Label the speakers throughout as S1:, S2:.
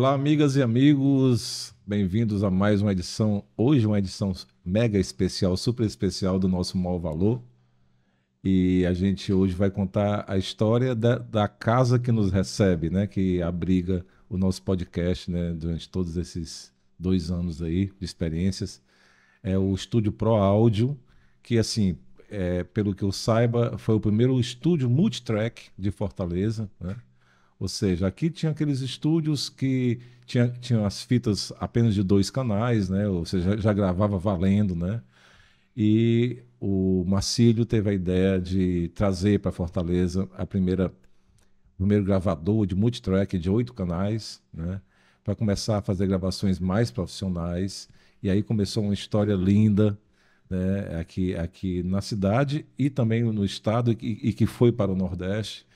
S1: Olá, amigas e amigos, bem-vindos a mais uma edição, hoje uma edição mega especial, super especial do nosso Mal Valor. E a gente hoje vai contar a história da, da casa que nos recebe, né? Que abriga o nosso podcast, né? Durante todos esses dois anos aí de experiências. É o Estúdio Pro Áudio, que assim, é, pelo que eu saiba, foi o primeiro estúdio multitrack de Fortaleza, né? Ou seja, aqui tinha aqueles estúdios que tinha, tinha as fitas apenas de dois canais, né? Ou seja, já, gravava valendo, né? E o Marcílio teve a ideia de trazer para Fortaleza a primeira o primeiro gravador de multitrack de oito canais, né? Para começar a fazer gravações mais profissionais. E aí começou uma história linda, né? Aqui, aqui na cidade e também no estado e, e que foi para o Nordeste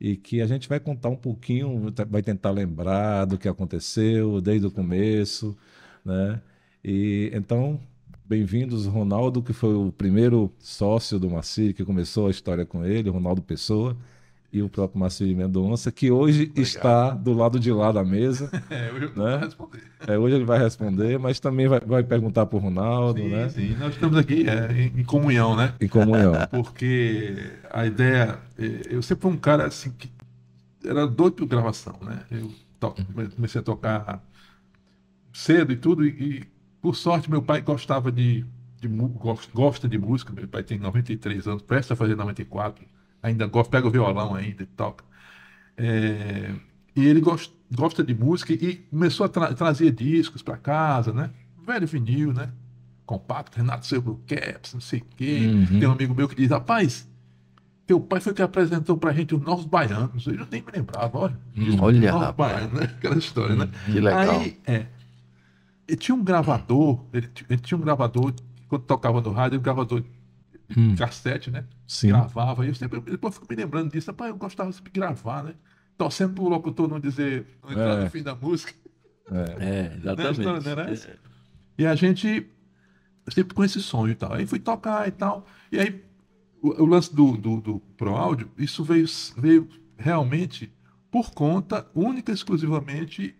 S1: e que a gente vai contar um pouquinho, vai tentar lembrar do que aconteceu desde o tá começo, né? E então, bem-vindos Ronaldo, que foi o primeiro sócio do Maci, que começou a história com ele, Ronaldo Pessoa e o próprio Márcio Mendonça, que hoje Obrigado. está do lado de lá da mesa. É, hoje ele né? vai responder. É, hoje ele vai responder, mas também vai, vai perguntar para o Ronaldo, sim, né? Sim, nós
S2: estamos aqui é, em, comunhão, né?
S1: Em comunhão.
S2: Porque a ideia... É, eu sempre fui um cara, assim, que era doido por gravação, né? Eu to... Uhum. comecei a tocar cedo e tudo, e, e, por sorte meu pai gostava de... de gosta de música, meu pai tem 93 anos, presta a fazer 94, ainda gosta, pega o violão ainda e toca. É, e ele gost, gosta de música e começou a tra trazer discos para casa, né? Velho vinil, né? Compacto, Renato Silva Caps, não sei o quê. Uhum. Tem um amigo meu que diz, rapaz, teu pai foi que apresentou pra gente os Novos Baianos. Eu nem me lembrava, olha.
S3: Hum, olha, Novos
S2: Baianos, né? Aquela história, né? hum, né? Que legal. Aí, é, ele tinha um gravador, ele, ele, tinha um gravador, quando tocava no rádio, ele um gravador hum. cassete, né? Sim. Gravava. E eu sempre, depois fico me lembrando disso. Rapaz, eu gostava de gravar, né? Torcendo pro locutor não dizer, não entrar é. no fim da música.
S1: É, é né, exatamente. Né, né? É.
S2: E a gente sempre com esse sonho e tal. Aí fui tocar e tal. E aí o, o lance do, do, do Pro Áudio, isso veio, veio realmente por conta única e exclusivamente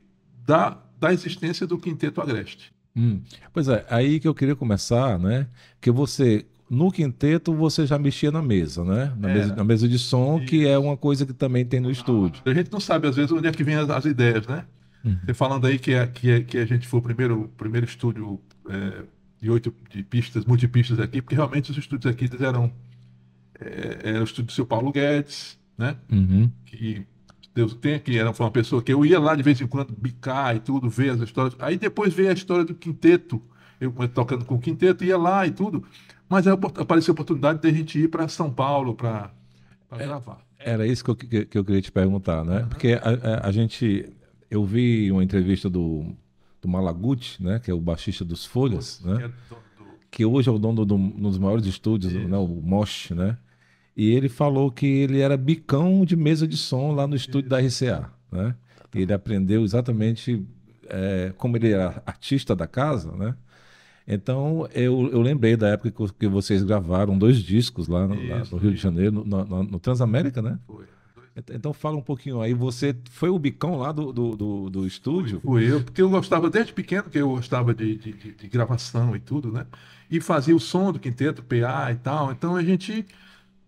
S2: da, da existência do Quinteto Agreste.
S1: Hum. Pois é, aí que eu queria começar, né? Que você no quinteto você já mexia na mesa, né? Na, é, mesa, na mesa, de som, isso. que é uma coisa que também tem no ah, estúdio. A gente não sabe, às vezes, onde é que vem as, as ideias, né? Uhum. Você falando aí que, é, que, é, que a gente foi o primeiro, primeiro
S2: estúdio é, de oito de pistas, multipistas aqui, porque realmente os estúdios aqui eram. É, era o estúdio do seu Paulo Guedes, né? Uhum. Que Deus tem que era, foi uma pessoa que eu ia lá de vez em quando bicar e tudo, ver as histórias. Aí depois veio a história do quinteto, eu tocando com o quinteto, ia lá e tudo. Mas aí é apareceu a oportunidade de a gente ir para São Paulo para é, gravar.
S1: Era isso que eu, que, que eu, queria te perguntar, né? Uhum. Porque a, a, a, gente. Eu vi uma entrevista do, do Malaguti, né? Que é o baixista dos Folhas, né? Que, é do, do... que hoje é o dono de do, um dos maiores estúdios, né? o Mosh, né? E ele falou que ele era bicão de mesa de som lá no estúdio isso. da RCA, né? Ele aprendeu exatamente é, como ele era artista da casa, né? Então, eu, eu lembrei da época que, vocês gravaram dois discos lá, lá no Rio de Janeiro, no, no, no Transamérica, né? Foi. Então fala um pouquinho aí, você foi o bicão lá do, do, do, do estúdio? Fui eu, porque eu gostava desde pequeno, que eu gostava de,
S2: de, de, gravação e tudo, né? E fazia o som do quinteto, PA e tal. Então a gente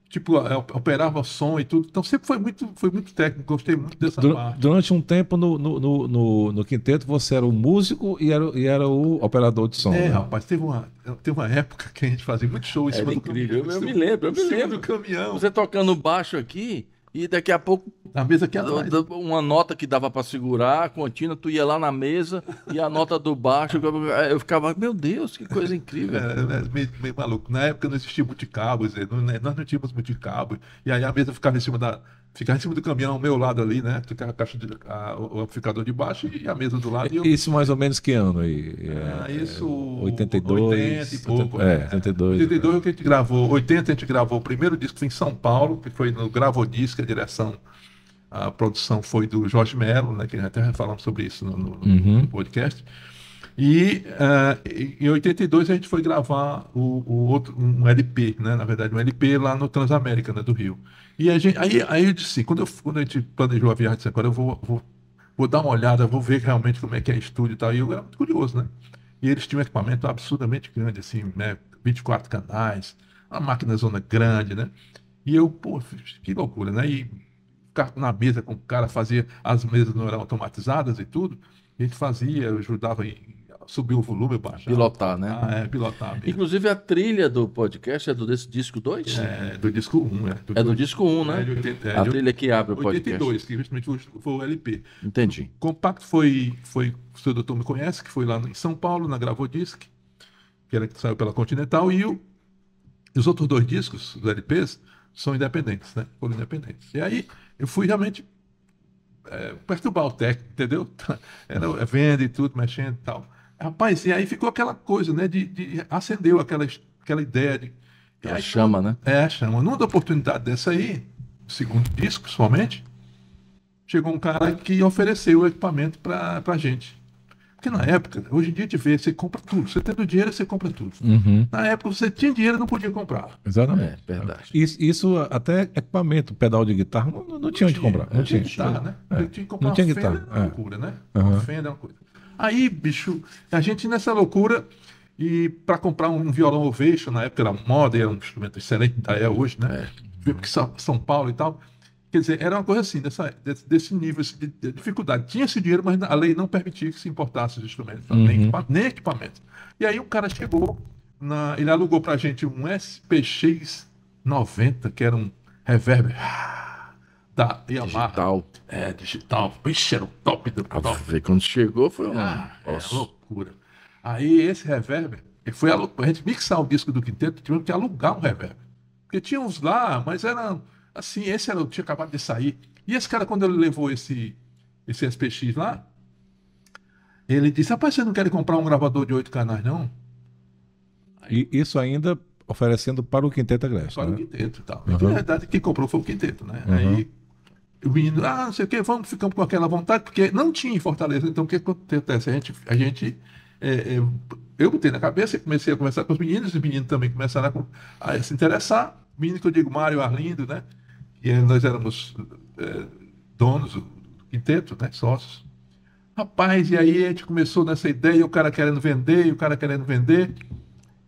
S2: tipo, é, operava som e tudo. Então sempre foi muito, foi muito técnico, gostei muito dessa parte.
S1: Durante um tempo no, no, no, no, quinteto você era o músico e era, e era o operador de som. É, né? rapaz,
S2: teve uma, teve uma época que a gente fazia muito show em era cima incrível. do caminhão. Eu, eu me
S3: lembro, eu me lembro. do caminhão. Você tocando baixo aqui, e daqui a pouco. A mesa que né? Uma nota que dava para segurar, a contínua, tu ia lá na mesa e a nota do baixo. Eu ficava, meu Deus, que coisa incrível. É, é,
S2: é meio, meio, maluco. Na época não existia multicabos, eh, né, nós não tínhamos multicabos. E aí a mesa ficava em cima da, ficar em cima do caminhão ao meu lado ali, né? Ficar a caixa de, a, o amplificador de baixo e a mesa do lado. Eu...
S1: Isso mais ou menos que ano aí? É, é, isso. 82. É, 80 e pouco. 80, é, 82.
S2: 82 né? é. que a gente gravou. 80 a gente gravou o primeiro disco em São Paulo, que foi no Gravodisco, a direção, a produção foi do Jorge Melo, né? Que até falamos sobre isso no, no, uhum. no podcast. E uh, em 82 a gente foi gravar o, o, outro, um LP, né? na verdade, um LP lá no Transamérica, né? do Rio. E a gente, aí, aí eu disse, assim, quando, eu, quando a gente planejou a viagem, disse, agora eu vou, vou, vou dar uma olhada, vou ver realmente como é que é estúdio e tal. E eu era muito curioso, né? E eles tinham um equipamento absurdamente grande, assim, né? 24 canais, uma máquina zona grande, né? E eu, pô, que loucura, né? E ficar na mesa com o cara, fazia as mesas não eram automatizadas e tudo. A gente fazia, eu ajudava em subir o volume,
S3: baixar. Tá? Pilotar, né? Ah, é, pilotar. Mesmo. Inclusive a trilha do podcast é do desse disco 2? É, do disco 1, um, é. Do, é do disco 1, um, né? É de 80, é, a trilha que abre o 82, podcast. 82, que
S2: justamente foi o LP. Entendi. O compacto foi, foi, o seu doutor me conhece, que foi lá em São Paulo, na Gravodisc, que era que saiu pela Continental, e o, os outros dois discos, os LPs, são independentes, né? Foram independentes. E aí eu fui realmente é, perturbar o técnico, entendeu? Era é, venda e tudo, mexendo e tal. Rapaz, e aí ficou aquela coisa, né? De, de acendeu aquela, aquela ideia de.
S3: É a aí, chama, né?
S2: É, a chama. Numa oportunidade dessa aí, segundo disco, somente, chegou um cara que ofereceu o equipamento para a gente. Porque na época, hoje em dia te vê, você compra tudo. Você tendo dinheiro, você compra tudo. Uhum. Na época, você tinha dinheiro e não podia comprar.
S3: Exatamente. É,
S1: verdade. Isso, isso até equipamento, pedal de guitarra, não, não, não tinha onde comprar. Não, tinha, guitarra, né? tinha não tinha guitarra. Fenda, é. loucura, né? Uma
S2: fenda é uma coisa. Aí, bicho, a gente nessa loucura. E para comprar um violão Ovation, na época era moda, era um instrumento excelente, é hoje, né? É. Veio que São Paulo e tal. Quer dizer, era uma coisa assim, dessa, desse, nível assim, de, dificuldade. Tinha esse dinheiro, mas a lei não permitia que se importasse os instrumentos, né? uhum. nem, equipa nem equipamento. E aí o cara chegou, na, ele alugou para a gente um SPX 90, que
S3: era um reverb
S2: da Yamaha. Digital. É, digital.
S3: Vixe, era o top do top. Ver, quando chegou foi uma ah, é, loucura.
S2: Aí esse reverb, foi a, a gente mixar o disco do quinteto, tivemos que alugar um reverb. Porque tinha uns lá, mas era assim, esse era, tinha acabado de sair. E esse cara, quando ele levou esse, esse SPX lá,
S1: ele disse, rapaz, você não quer comprar um gravador de oito canais, não? E isso ainda oferecendo para o Quinteto Agreste. Para né? o Quinteto e tal.
S2: Uhum. Então, é na verdade, quem comprou foi o Quinteto, né? Uhum. Aí o menino, ah, não sei o quê, vamos, ficar com aquela vontade, porque não tinha em Fortaleza. Então, o que acontece? A gente, a gente é, é, eu botei na cabeça e comecei a conversar com os meninos, os meninos também começaram a, a se interessar. O menino que eu digo, Mário Arlindo, né? E nós éramos é, donos do quinteto, né? Sócios. Rapaz, e aí a gente começou nessa ideia, o cara querendo vender, e o cara querendo vender.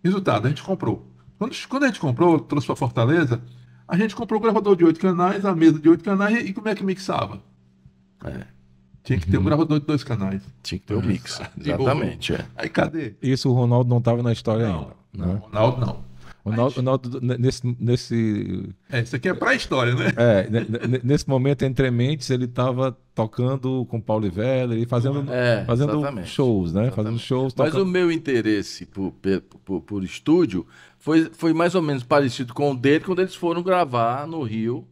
S2: Resultado, a gente comprou. Quando, quando a gente comprou, trouxe para Fortaleza, a gente comprou um gravador de oito canais, a mesa de oito canais e como é que mixava? É. Tinha que ter um uhum. gravador de dois canais. Tinha que ter um mix. Exatamente. É.
S1: Aí cadê? Isso o Ronaldo não estava na história não, ainda. Não, né? Ronaldo não. O Náutico, nesse, nesse. É, isso aqui é pré-história, né? É, nesse momento, entre mentes, ele estava tocando com Paulo Ivela e fazendo, é, fazendo shows, né? Exatamente. Fazendo shows. Mas o
S3: meu interesse por, por, por, estúdio foi, foi mais ou menos parecido com o dele quando eles foram gravar no Rio.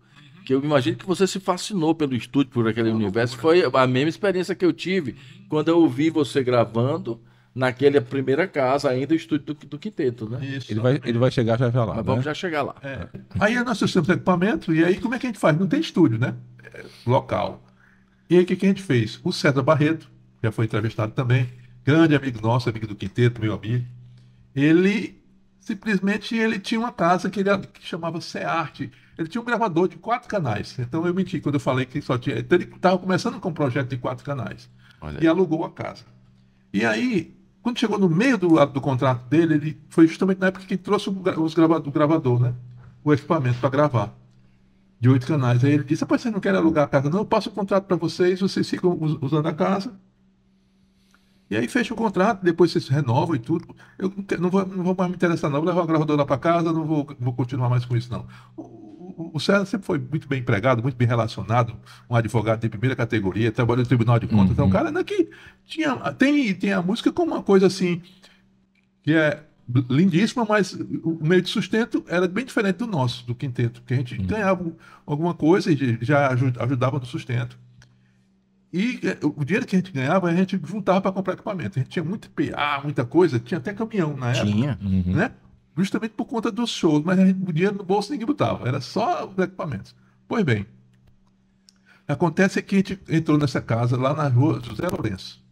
S3: Que eu imagino que você se fascinou pelo estúdio, por aquele Não, universo. Foi a mesma experiência que eu tive quando eu ouvi você gravando naquela primeira casa, ainda o estúdio do, do Quinteto, né? Isso. Ele
S1: vai, ele vai chegar já, já lá. Mas né? vamos já
S3: chegar lá. É. é.
S2: Aí é nós temos equipamento, e aí como é que a gente faz? Não tem estúdio, né?
S1: É, local.
S2: E aí o que, que a gente fez? O César Barreto, já foi entrevistado também, grande amigo nosso, amigo do Quinteto, meu amigo, ele simplesmente ele tinha uma casa que ele que chamava Searte. Ele tinha um gravador de quatro canais. Então eu menti quando eu falei que só tinha. Então ele estava começando com um projeto de quatro canais. Olha e alugou a casa. E aí quando chegou no meio do, do contrato dele, ele foi justamente na época que trouxe os grava, o gravador, né? O equipamento para gravar. De oito canais. Aí ele disse: Rapaz, vocês não querem alugar a casa? Não, eu passo o contrato para vocês, vocês ficam usando a casa. E aí fecha o contrato, depois vocês renovam e tudo. Eu não vou, não vou mais me interessar, não. Vou levar o gravador lá para casa, não vou, vou continuar mais com isso, não o, César sempre foi muito bem empregado, muito bem relacionado, um advogado de primeira categoria, trabalhou no Tribunal de Contas. Então é uhum. Então, o cara né, que tinha, tem, tem a música como uma coisa assim, que é lindíssima, mas o meio de sustento era bem diferente do nosso, do quinteto, que a gente uhum. ganhava alguma coisa e já ajudava no sustento. E é, o dinheiro que a gente ganhava, a gente juntava para comprar equipamento. A gente tinha muito PA, muita coisa, tinha até caminhão na época. Tinha. Uhum. Né? justamente por conta dos shows, mas o dinheiro no bolso ninguém botava, era só os equipamentos. Pois bem, acontece é que a gente entrou nessa casa lá na rua José Lourenço.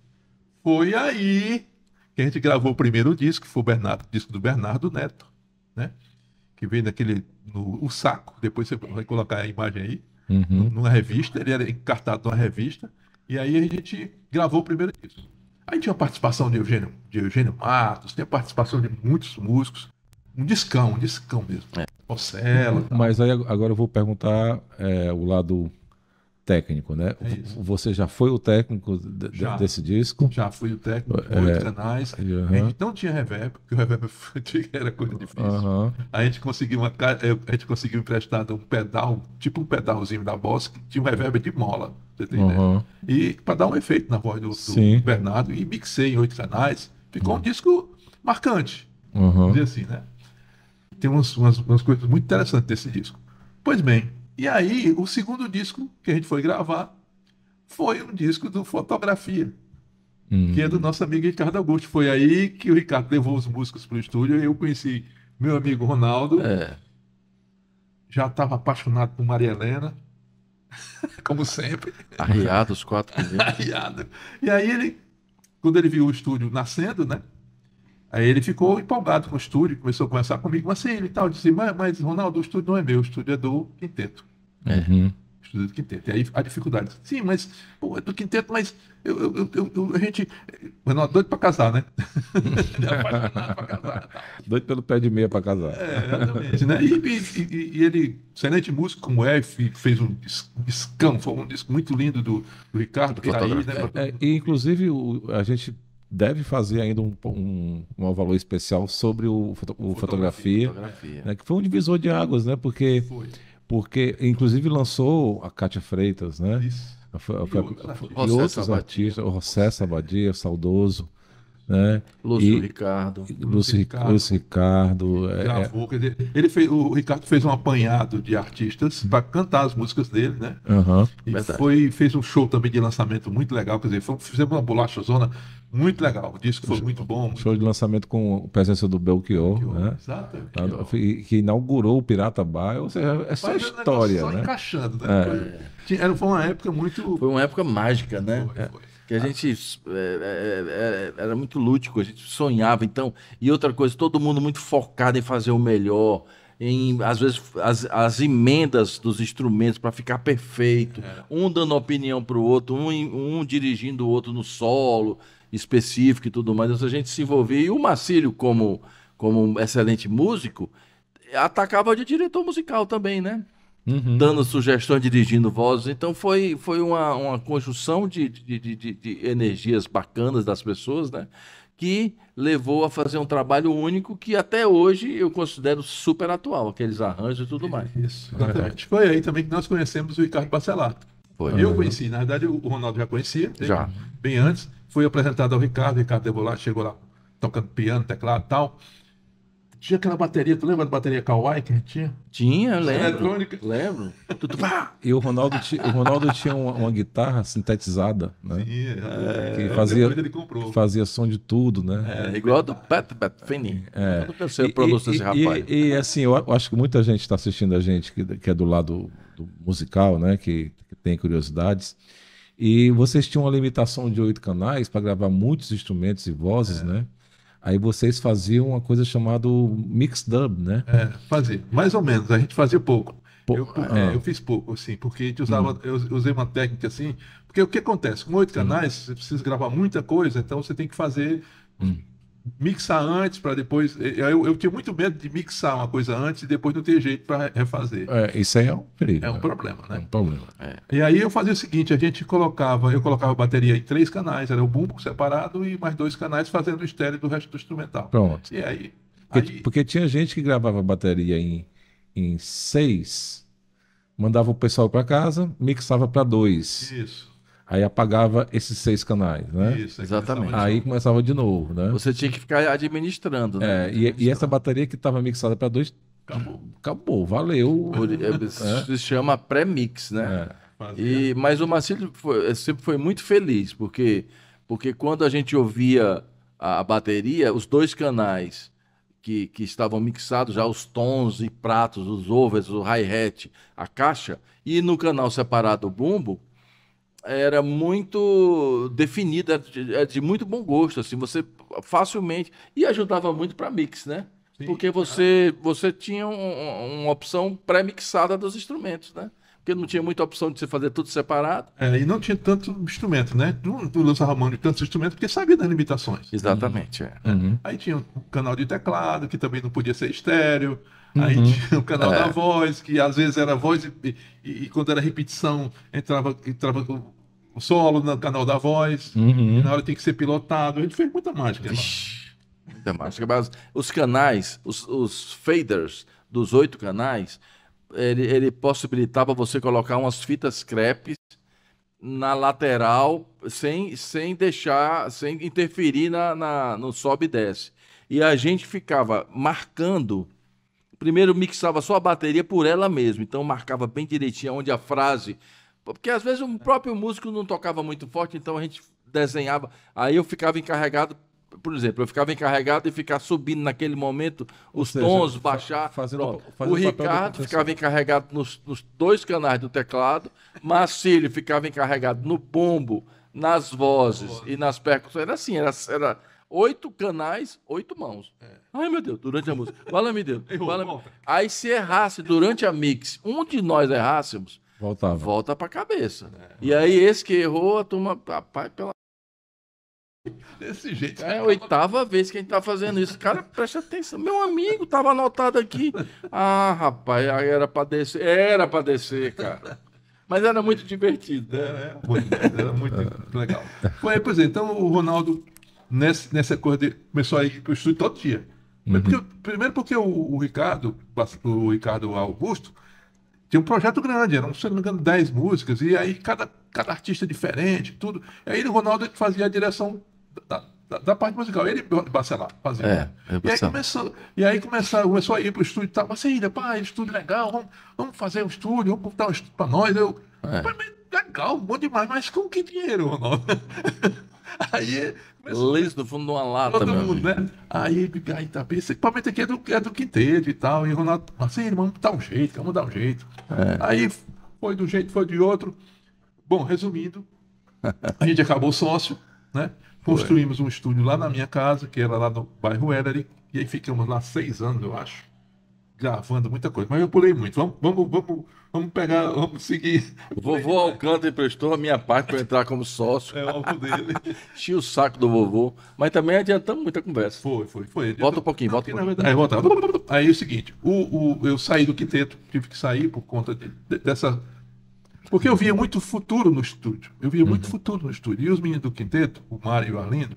S2: Foi aí que a gente gravou o primeiro disco, que foi o Bernardo, disco do Bernardo Neto, né? Que veio daquele no o saco, depois você vai colocar a imagem aí, uhum. numa revista, ele era encartado numa revista, e aí a gente gravou o primeiro disco. Aí tinha a participação de Eugênio, de Eugênio Matos, tinha a participação de muitos músicos, um discão, um discão mesmo. É. Porcela.
S1: Mas aí agora eu vou perguntar é, o lado técnico, né? É Você já foi o técnico de, já, desse disco? Já fui o técnico de é, oito canais. A gente
S2: não tinha reverb, porque o reverb era coisa difícil. A, gente
S1: conseguiu uma, é, a gente
S2: conseguiu emprestado um pedal, tipo um pedalzinho da Boss, que tinha um reverb de mola,
S1: você uhum.
S2: E para dar um efeito na voz do, do Bernardo, e mixei em oito canais. Ficou um uhum. disco marcante, uhum. dizer assim, né? Tem umas, umas, umas coisas muito interessantes desse disco. Pois bem, e aí o segundo disco que a gente foi gravar foi um disco do Fotografia, hum. que é do nosso amigo Ricardo Augusto. Foi aí que o Ricardo levou os músicos para o estúdio e eu conheci meu amigo Ronaldo. É. Já estava apaixonado por Maria Helena, como sempre.
S3: Arriado os quatro primeiros.
S2: Arriado. E aí ele, quando ele viu o estúdio nascendo, né? Aí ele ficou empolgado com o estúdio, começou a conversar comigo, mas assim, ele tal, disse, mas, mas Ronaldo, o estúdio não é meu, o estúdio é do Quinteto. É. Uhum. Estúdio do Quinteto. E aí a dificuldade. Sim, mas, pô, é do Quinteto, mas eu, eu, eu, eu a gente. Ronaldo, doido para casar, né? É pra casar,
S1: Doido pelo pé de meia para casar. É, exatamente, né? E, e,
S2: e, ele, excelente músico como é, fez um discão, foi um disco muito lindo do, do Ricardo, que aí, né? É, é,
S1: e, inclusive, o, a gente deve fazer ainda um, um, um valor especial sobre o, o fotografia, fotografia, fotografia. Né, que foi um divisor de águas, né? Porque, foi. porque inclusive lançou a Cátia Freitas, né? Isso. e, outros, artistas, o José Sabadia, saudoso. Né? Lúcio e, Ricardo. Lúcio Ricardo. Lúcio Ricardo ele, é, gravou,
S2: dizer, ele fez, o Ricardo fez um apanhado de artistas para cantar as músicas dele, né? Uhum, e foi, fez um show também de lançamento muito legal. Quer dizer, foi, fizemos uma bolacha zona muito legal. O disco foi muito bom.
S1: Show de lançamento com a presença do Belchior, Belchior né? Exatamente. Tá, que, que inaugurou o Pirata Bar.
S3: Ou seja, essa é Mas história, só né? encaixando, né? É. Era, foi uma época muito... Foi uma época mágica, né? Foi, foi. É, que a gente é, era muito lúdico, a gente sonhava. Então, e outra coisa, todo mundo muito focado em fazer o melhor, em, às vezes as, as emendas dos instrumentos para ficar perfeito, é. um dando opinião para o outro, um, um dirigindo o outro no solo específico e tudo mais. Então, a gente se envolvia. E o Marcílio, como, como um excelente músico, atacava de diretor musical também, né? Uhum. Dando sugestões, dirigindo vozes. Então foi, foi uma, uma conjunção de, de, de, de energias bacanas das pessoas, né? que levou a fazer um trabalho único que até hoje eu considero super atual, aqueles arranjos e tudo mais. Isso, é exatamente. Foi aí também que nós conhecemos o Ricardo Bacelar. Foi. Eu uhum. conheci, na verdade o
S2: Ronaldo já conhecia, né? já. bem antes, Fui apresentado ao Ricardo, Ricardo bolar chegou lá tocando piano, teclado e tal. Tinha aquela bateria, tu lembra da bateria Kawai que a gente tinha?
S1: Tinha, lembro. Eletrônica. Lembro. e o Ronaldo, tinha, o Ronaldo tinha uma, uma guitarra sintetizada, né? Sim, é, que é, fazia, ele comprou. fazia som de tudo, né? É, é, é igual a do
S3: Pat Batfini. É. Eu pensei a produção desse rapaz.
S1: E, e, assim, eu acho que muita gente está assistindo a gente que, que é do lado do musical, né? Que, que tem curiosidades. E vocês tinham uma limitação de oito canais para gravar muitos instrumentos e vozes, é. né? Aí vocês faziam uma coisa chamada mix dub, né? É, fazia. Mais ou menos. A gente fazia pouco. Pou... Eu, é, ah. é, eu,
S2: fiz pouco, assim, porque a gente usava, hum. eu usei uma técnica assim, porque o que acontece? Com oito canais, você precisa gravar muita coisa, então você tem que fazer. Hum mixar antes para depois. Eu, eu tinha muito medo de mixar uma coisa antes e depois não ter jeito para refazer. É,
S1: isso aí é um perigo. É um né? problema, né? É um problema. É.
S2: E aí eu fazia o seguinte: a gente colocava, eu colocava a bateria em três canais, era o bumbo separado e mais dois canais fazendo o estéreo do resto do instrumental. Pronto. E aí.
S1: Porque, aí... porque tinha gente que gravava bateria em, em seis, mandava o pessoal para casa, mixava para dois. Isso. Aí apagava esses seis canais, né? Isso, exatamente. aí começava de novo, né? Você tinha que
S3: ficar administrando, né? É, e, e essa bateria que estava mixada para dois, acabou, acabou valeu. É. Se chama pré-mix, né? É. E, mas o Marcílio foi, eh, sempre foi muito feliz, porque, porque quando a gente ouvia a, a bateria, os dois canais que, que, estavam mixados já os tons e pratos, os overs, o hi-hat, a caixa, e no canal separado o bumbo, era muito definida, de, de muito bom gosto, assim, você facilmente e ajudava muito para mix, né? Sim, Porque você você tinha um, uma opção pré-mixada dos instrumentos, né? Porque não tinha muita opção de você fazer tudo separado.
S2: É, e não tinha tanto instrumento, né? Tu, tu lançava mão de tantos instrumentos porque sabia das limitações. Exatamente, é.
S1: uhum. uhum.
S3: Aí
S2: tinha o um canal de teclado, que também não podia ser estéreo. Uhum. Aí tinha o canal é. da voz, que às vezes era voz e, e, e, quando era repetição, entrava, entrava
S3: solo no canal da voz. Uhum. Na hora tem que ser pilotado. Ele fez muita mágica. muita mágica. Mas os canais, os, os faders dos oito canais, ele, ele possibilitava você colocar umas fitas crepes na lateral sem, sem deixar, sem interferir na, na, no sobe e desce. E a gente ficava marcando. Primeiro mixava só a bateria por ela mesma, então marcava bem direitinho onde a frase porque às vezes o é. próprio músico não tocava muito forte, então a gente desenhava. Aí eu ficava encarregado, por exemplo, eu ficava encarregado de ficar subindo naquele momento os seja, tons, baixar. Fazendo, fazendo o Ricardo ficava encarregado nos, nos, dois canais do teclado, Marcílio ficava encarregado no pombo, nas vozes Boa. e nas percussões. Era assim, era, era oito canais, oito mãos. É. Ai, meu Deus, durante a música. fala meu Deus. Fala Aí se errasse durante a mix, um de nós errássemos, Voltava. Volta pra cabeça. É. E aí, esse que errou, a turma. Rapaz, pela. Desse jeito. É a oitava vez que a gente tá fazendo isso. Cara, presta atenção. Meu amigo tava anotado aqui. Ah, rapaz, era pra descer. Era pra descer, cara. Mas era muito divertido. Era, né? é, é, era, era muito legal. Foi, pois é, então o Ronaldo,
S2: nessa, nessa coisa de. começou a ir pro estúdio todo dia. Uhum. Porque, primeiro porque o, o Ricardo, o Ricardo Augusto, tinha um projeto grande, eram, se não me engano, 10 músicas, e aí cada, cada artista é diferente, tudo. E aí o Ronaldo fazia a direção da, da, da parte musical, ele e fazia. É, é, e aí começou, e aí começou, começou a ir para o estúdio e tal, mas ainda, pá, estúdio legal, vamos, vamos fazer um estúdio, vamos botar um estúdio para nós. Eu, é. Legal, bom demais, mas com que dinheiro, Ronaldo? aí
S3: Leis do fundo de uma lata, Todo mundo, né?
S2: Aí, aí tá, esse equipamento aqui é do, é do quinteto e tal. E o Ronaldo, assim, irmão dá um jeito, vamos dar um jeito. É. Aí foi de um jeito, foi de outro. Bom, resumindo, a gente acabou sócio, né? Construímos foi. um estúdio lá na minha casa, que era lá no bairro Ellery, e aí ficamos lá seis anos, eu acho gravando muita coisa, mas eu pulei muito. Vamos,
S3: vamos, vamos, vamos pegar, vamos seguir. Vovô Alcântara emprestou a minha parte para entrar como sócio. É o dele. Tinha o saco do vovô, mas também adiantamos muita conversa. Foi, foi, foi. Volta um pouquinho, volta Que um pouquinho. Verdade, é, aí, volta. aí é o seguinte, o, o, eu saí do quinteto, tive
S2: que sair por conta de, de, dessa... Porque eu via muito futuro no estúdio. Eu via uhum. muito futuro no estúdio. E os meninos do quinteto, o Mário e o Arlindo,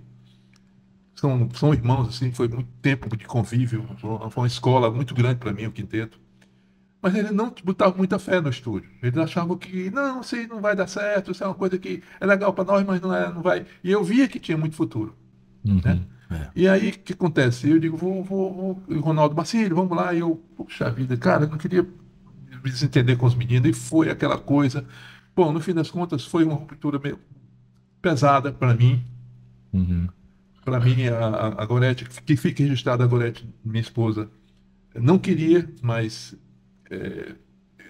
S2: são, são irmãos, assim, foi muito tempo de convívio, foi uma escola muito grande para mim, o Quinteto. Mas ele não botava muita fé no estúdio. Eles achavam que, não, isso não vai dar certo, isso é uma coisa que é legal para nós, mas não, é, não vai. E eu via que tinha muito futuro. Uhum, né? é. E aí, o que acontece? Eu digo, vou, vou, vou Ronaldo Marcílio, vamos lá. E eu, puxa vida, cara, eu não queria me desentender com os meninos. E foi aquela coisa. Bom, no fim das contas, foi uma ruptura meio pesada para mim. Uhum para mim, a, a Gorete, que fique registrada a Gorete, minha esposa, não queria, mas. É,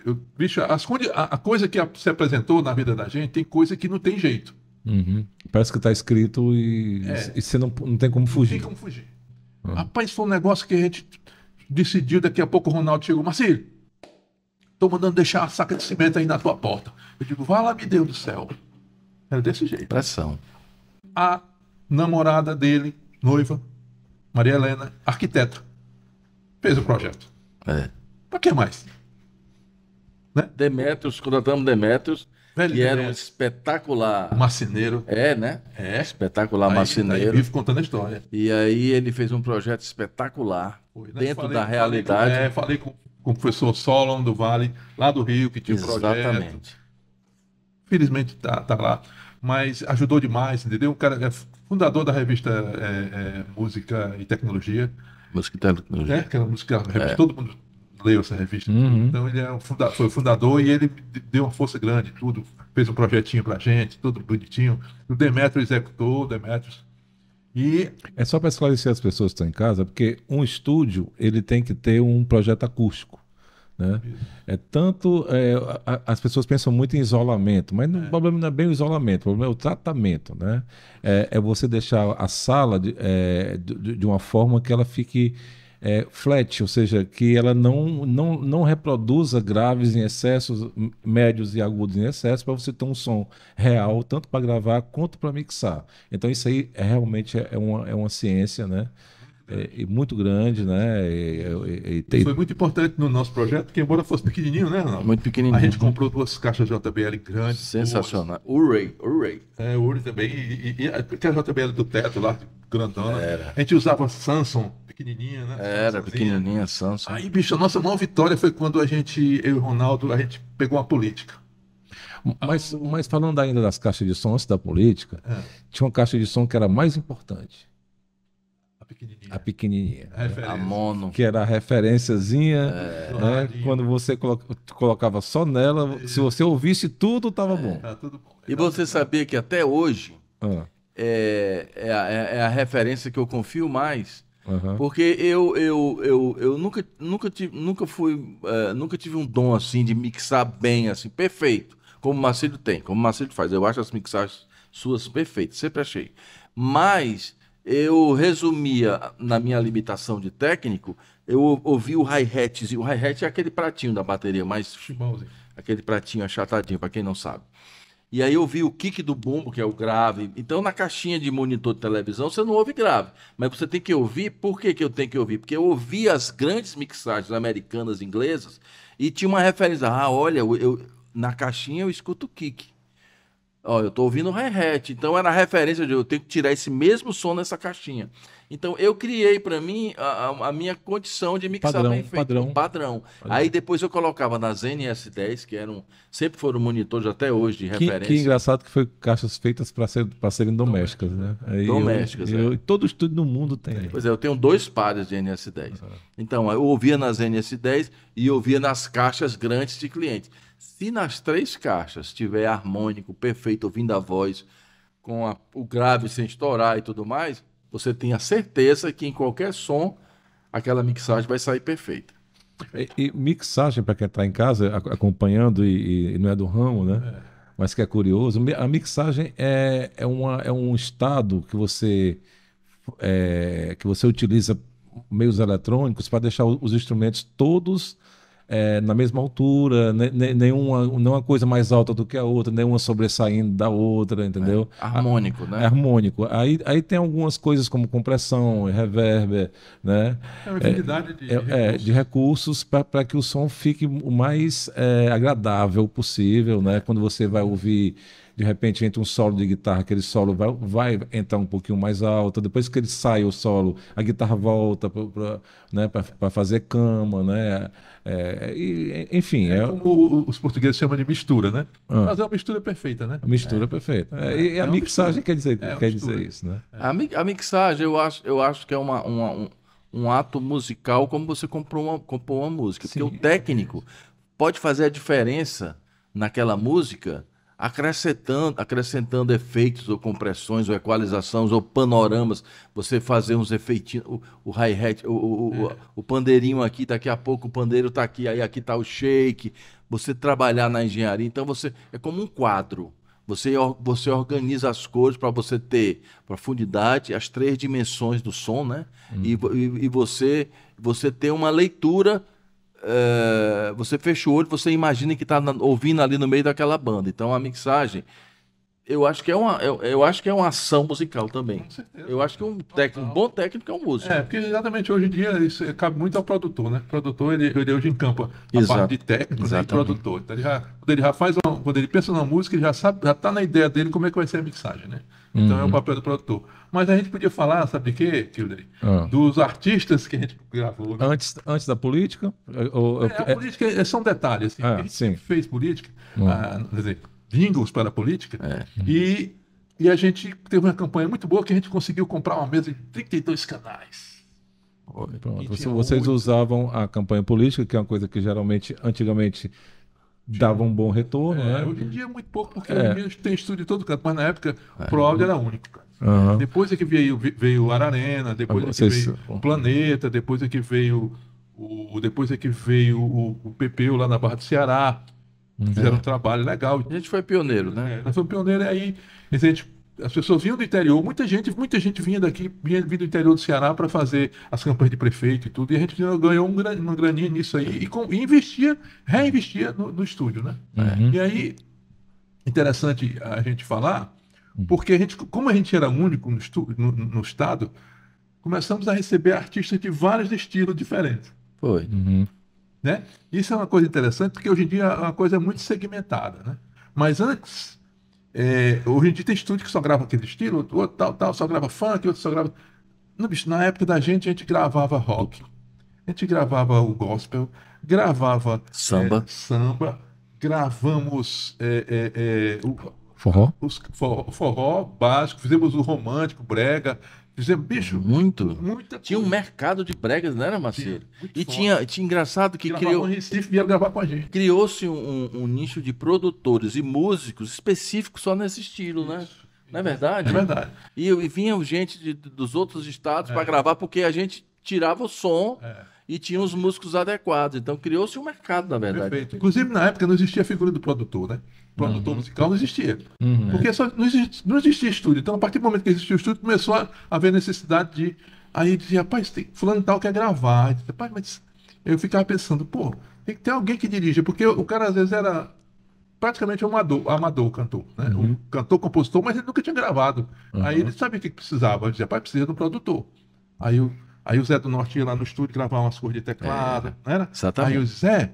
S2: eu, bicho, as, a, a, coisa que se apresentou na vida da gente tem coisa que não tem jeito.
S1: Uhum. Parece que está escrito e, é, e você não, não tem como fugir. Não tem como fugir. Uhum.
S2: Rapaz, foi um negócio que a gente decidiu. Daqui a pouco o Ronaldo chegou, Marcelo, estou mandando deixar a saca de cimento aí na tua porta. Eu digo, vai lá, meu Deus do céu. Era desse jeito. Pressão. A namorada dele, noiva,
S3: Maria Helena, arquiteta, fez o projeto. É. Para que mais? Né? Demetrios, contratamos Demetrios, que era um espetacular. Marceneiro. É, né? É. Espetacular aí, marceneiro. Aí vivo contando a história. E aí ele fez um projeto espetacular Foi, né? dentro falei, da realidade. Falei, é, falei com, com o professor Solon do
S2: Vale, lá do Rio, que tinha Exatamente. um projeto. Exatamente. Felizmente tá, tá lá. Mas ajudou demais, entendeu? O cara é fundador da revista é, é, Música e Tecnologia. Música e Tecnologia. É, aquela música, revista, é. todo mundo leu essa revista. Uhum. Então ele é um funda foi o fundador e ele deu uma força grande, tudo. Fez um projetinho pra gente, tudo bonitinho. O Demetrio executou, o Demetrios.
S1: E... É só para esclarecer as pessoas que estão em casa, porque um estúdio ele tem que ter um projeto acústico. Né? É tanto é, a, as pessoas pensam muito em isolamento, mas é. o problema não é bem o isolamento, o problema é o tratamento, né? É, é você deixar a sala de, é, de, de, uma forma que ela fique é, flat, ou seja, que ela não, não, não reproduza graves em excessos, médios e agudos em excesso, para você ter um som real, tanto para gravar quanto para mixar. Então isso aí é, realmente é uma, é uma ciência, né? importante. É, muito grande, né? E, e, e, foi
S2: muito importante
S1: no nosso projeto, que embora fosse
S2: pequenininho, né, Ronaldo? Muito
S1: pequenininho. A gente comprou duas caixas JBL grandes. Sensacional.
S2: Urey, Urey. É, Urey também. E, a, JBL do teto lá, grandona. Era. A gente usava Samsung, pequenininha, né? Era,
S3: pequenininha, Samsung.
S2: Aí, bicho, a nossa maior vitória foi quando a gente, eu e o Ronaldo, a gente pegou uma política.
S1: Mas, mas falando ainda das caixas de som antes da política, é. tinha uma caixa de som que era mais importante pequenininha. A pequenininha. A, mono. Que era a referênciazinha. É. Né? Quando você colocava só nela, é. se você ouvisse tudo, estava é. bom.
S3: Tá tudo bom. E você sabia que até hoje ah. é, é, a, é, é a, referência que eu confio mais. Uhum. Porque eu, eu, eu, eu nunca, nunca, tive, nunca, fui, é, nunca tive um dom assim de mixar bem, assim, perfeito. Como o Macedo tem, como o Macedo faz. Eu acho as mixagens suas perfeitas, sempre achei. Mas eu resumia na minha limitação de técnico, eu ouvi o hi-hat. O hi-hat é aquele pratinho da bateria, mais. Aquele pratinho achatadinho, para quem não sabe. E aí eu vi o kick do bombo, que é o grave. Então, na caixinha de monitor de televisão, você não ouve grave. Mas você tem que ouvir. Por que, que eu tenho que ouvir? Porque eu ouvi as grandes mixagens americanas, inglesas, e tinha uma referência. Ah, olha, eu, na caixinha eu escuto o kick. Ó, eu tô ouvindo hi-hat, então era a referência de eu tenho que tirar esse mesmo som nessa caixinha. Então eu criei para mim a, a, minha condição de mixar padrão, bem feito, padrão. Um padrão. padrão. Aí depois eu colocava nas NS10, que eram sempre foram monitores até hoje de referência. Que engraçado
S1: que foi caixas feitas para ser, serem domésticas, domésticas né? Aí domésticas. Eu, é. todo estúdio no mundo tem.
S3: Pois é, eu tenho dois pares de NS10. Uhum. Então eu ouvia nas NS10 e ouvia nas caixas grandes de clientes. Se nas três caixas tiver harmônico perfeito ouvindo a voz, com a, o grave sem estourar e tudo mais, você tem a certeza que em qualquer som aquela mixagem vai sair perfeita.
S1: E, e mixagem, para quem está em casa acompanhando e, e, não é do ramo, né? É. Mas que é curioso, a mixagem é, é, uma, é um estado que você, é, que você utiliza meios eletrônicos para deixar os instrumentos todos é, na mesma altura, nenhuma, nenhuma coisa mais alta do que a outra, nenhuma sobressaindo da outra, entendeu? É, harmônico, né? É, harmônico. Aí, aí tem algumas coisas como compressão, reverb, né? É uma infinidade de, é, é, é, recursos. de recursos para que o som fique o mais agradável possível, né? Quando você vai ouvir de repente entra um solo de guitarra, aquele solo vai, vai entrar um pouquinho mais alto, depois que ele sai o solo, a guitarra volta para né, fazer cama, né? É, e, enfim. É, é como os portugueses chamam de mistura, né? Ah.
S3: Mas é uma mistura perfeita, né? mistura é. perfeita. É, e a é mixagem mistura. quer, dizer, é quer dizer isso, né? A, mi a mixagem eu acho, eu acho que é uma, uma um, um, ato musical como você comprou uma, compõe uma música. Sim. Porque o técnico pode fazer a diferença naquela música acrescentando, acrescentando efeitos ou compressões ou equalizações ou panoramas, você fazer uns efeitos, o, o hi-hat, o, o, é. o, pandeirinho aqui, daqui a pouco o pandeiro está aqui, aí aqui está o shake, você trabalhar na engenharia, então você é como um quadro. Você, você organiza as cores para você ter profundidade, as três dimensões do som, né? Hum. E, e, e você, você ter uma leitura eh, você fecha o olho, você imagina que está ouvindo ali no meio daquela banda. Então a mixagem, eu acho que é uma, eu, eu acho que é uma ação musical também. Com certeza. Eu acho que um, técnico, um bom técnico é um músico. É, porque exatamente hoje em dia isso cabe muito ao produtor, né? O produtor, ele, ele hoje encampa a
S2: Exato. parte de técnico
S3: né, e produtor.
S2: Então ele já, quando ele já faz, uma, quando ele pensa na música, ele já sabe, já está na ideia dele como é que vai ser a mixagem, né? Então uhum. é o uhum. papel do produtor. Mas a gente podia falar, sabe de quê, Kilder? Ah. Dos artistas que a gente
S1: gravou. Né? Antes, antes da política? Ou, é, a é...
S2: política é só um detalhe. Assim, ah, a gente sim. fez política, uhum. ah, quer dizer, para a política, é. e, e a gente teve uma campanha muito boa que a gente conseguiu comprar uma mesa de 32 canais.
S1: Pronto, vocês usavam a campanha política, que é uma coisa que geralmente, antigamente, dava um bom retorno. É, né? Hoje em dia é muito pouco, porque é. hoje em
S2: dia tem estúdio de todo canto, mas na época é. Prod era único. Cara. Uhum. Depois é que veio, veio Ararena, depois Agora, é que veio o Planeta, depois é que veio o, depois é que veio o, o lá na Barra do Ceará. Fizeram é. um trabalho legal. A gente foi pioneiro, né? É, nós fomos pioneiros aí. A gente as pessoas vinham do interior, muita gente, muita gente vinha daqui, vinha, vinha do interior do Ceará para fazer as campanhas de prefeito e tudo, e a gente ganhou um, uma graninha nisso aí e, com, e investia, reinvestia no, no estúdio, né? Uhum. E aí, interessante a gente falar, porque a gente, como a gente era único no, no, no estado, começamos a receber artistas de vários estilos diferentes.
S3: Foi. Uhum.
S2: Né? Isso é uma coisa interessante, porque hoje em dia a coisa é muito segmentada, né? Mas antes é, hoje em dia tem estúdio que só grava aquele estilo, outro, tal, tal, só grava funk, outro só grava. Não, bicho, na época da gente, a gente gravava rock, a gente gravava o gospel, gravava
S3: samba, é, samba
S2: gravamos é, é, é o, forró? Os, forró,
S3: forró básico, fizemos o romântico, brega, dizer bicho. Muito. Muita tinha coisa. um mercado de pregas, não era, Macedo? E tinha, tinha engraçado que Gravava criou. Recife ia gravar com a gente. Criou-se um, um, nicho de produtores e músicos específicos só nesse estilo, né? Isso. né? Não é verdade? É verdade. E, e vinha gente de, dos outros estados é. para gravar, porque a gente tirava o som. É e tinha os músicos adequados. Então criou-se um mercado, na verdade. Perfeito.
S2: Inclusive, na época não existia a figura do produtor, né? produtor uhum. musical não existia. Uhum. Porque só, não, existia, não existia estúdio. Então, a partir do momento que existia o estúdio, começou a haver necessidade de. Aí dizia, rapaz, tem, fulano tal quer gravar. Dizia, rapaz, mas eu ficava pensando, pô, tem que ter alguém que dirija, porque o cara às vezes era praticamente um amador, amador cantor, né? Uhum. Um cantor, compositor, mas ele nunca tinha gravado. Aí uhum. ele sabia o que precisava. Ele dizia, rapaz, precisa de um produtor. Aí eu Aí o Zé do Norte ia lá no estúdio gravar umas cores de teclado, é, era? Exatamente. Aí o Zé,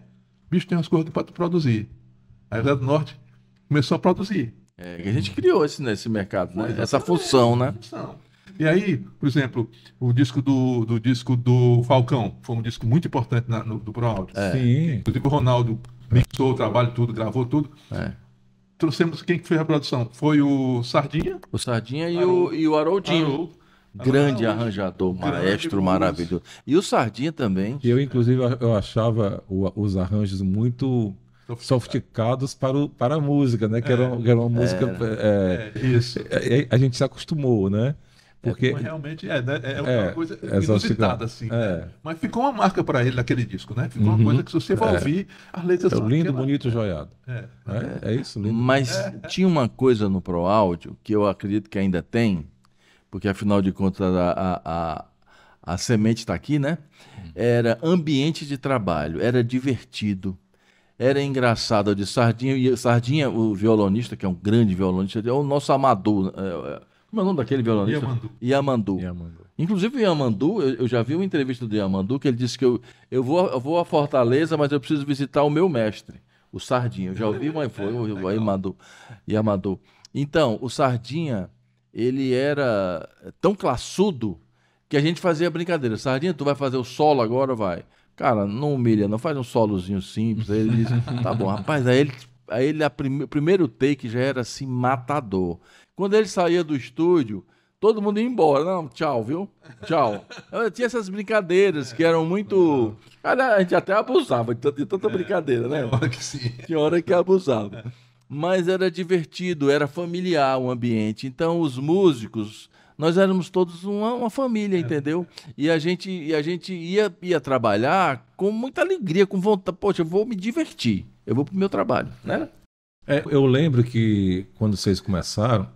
S2: bicho, tem umas cores para tu produzir. Aí o Zé do Norte começou a produzir. É, a gente criou esse, nesse né,
S3: mercado, né? É. Essa função, né?
S2: Função. E aí, por exemplo, o disco do, do disco do Falcão foi um disco muito importante na, no, do Pro Audio. É. Sim. Inclusive o Ronaldo
S3: mixou o trabalho tudo, gravou tudo. É.
S2: Trouxemos quem que fez a produção? Foi o Sardinha.
S3: O Sardinha e o, e o Haroldinho. Grande arranjador, maestro maravilhoso. E o Sardinha também.
S1: Eu, inclusive, eu achava os arranjos muito sofisticados para, o, para a música, né? Que, é, era, uma, era, é. música. É, é, isso. É, é, a gente se acostumou, né? Porque realmente é, né? é uma coisa inusitada, assim. Né?
S3: Mas ficou uma marca para ele naquele disco, né? Ficou uhum. uma coisa que se você for ouvir, as letras são. Lindo, aquela... bonito, joiado. É, isso, lindo. Mas tinha uma coisa no Pro Áudio que eu acredito que ainda tem, porque afinal de contas a, a, a, a semente está aqui, né? Era ambiente de trabalho, era divertido, era engraçado de Sardinha. E Sardinha, o violonista, que é um grande violonista, é o nosso Amador. Né? É, é, como é o nome daquele violonista? Yamandu. Yamandu. Inclusive o Yamandu, eu, eu, já vi uma entrevista do Yamandu que ele disse que eu, eu, vou, eu vou a Fortaleza, mas eu preciso visitar o meu mestre, o Sardinha. Eu já ouvi, mas foi o Yamandu. É, é então, o Sardinha ele era tão classudo que a gente fazia brincadeira. Sardinha, tu vai fazer o solo agora, vai. Cara, não humilha, não faz um solozinho simples. Aí ele disse, tá bom, rapaz, aí ele, aí ele a primeiro take já era assim, matador. Quando ele saía do estúdio, todo mundo ia embora. Não, tchau, viu? Tchau. Eu tinha essas brincadeiras que eram muito. a gente até abusava de tanta, de tanta é, brincadeira, né? Tinha hora que abusava mas era divertido, era familiar o ambiente. Então, os músicos, nós éramos todos uma, uma família, é. entendeu? E a gente, e a gente ia, ia trabalhar com muita alegria, com vontade. Poxa, eu vou me divertir, eu vou pro meu trabalho, né?
S1: É, eu lembro que quando vocês começaram,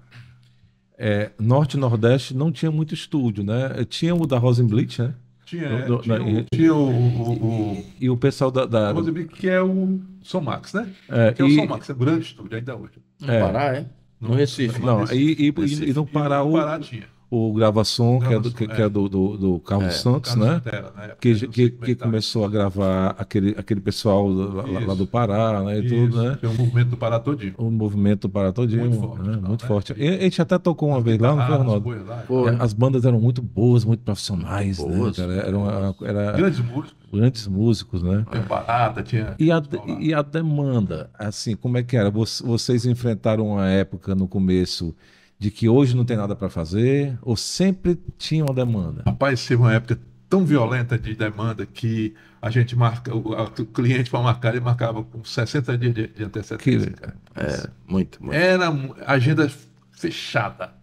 S1: é, Norte e Nordeste não tinha muito estúdio, né? Tinha o da Rosenblit, né? Tinha, tinha, na, o, tinha o, o, o, E o pessoal da. da...
S2: que é o Somax, né? É, que é o Somax, é grande estúdio ainda hoje. No é. Pará, é? No, no Recife.
S1: Não, e, e, Recife. e no Pará. E no Pará tinha o Gravação, que é do, que, que é, é do, do, do Carlos é, Santos, Carlos né? Que, que, que, começou a gravar aquele, aquele pessoal lá, lá do Pará, né? E tudo, né? Tem é um movimento do Pará todinho. Um movimento do Pará todinho. Muito forte. Né? né? muito né? forte. E, a gente até tocou uma vez lá, no foi, Ronaldo? É, as bandas eram muito boas, muito profissionais, né, boas, né? Cara? Era, uma, era... Grandes músicos. Grandes músicos, né? Tinha barata, tinha... E a, e a demanda, assim, como é que era? Vocês enfrentaram uma época no começo de que hoje não tem nada para fazer, ou sempre tinha uma demanda? Rapaz, teve uma época
S2: tão violenta de demanda que a gente marca, o, o cliente para marcar, ele marcava com 60 dias de, de antecedência.
S3: Que, é, muito, muito. Era agenda fechada.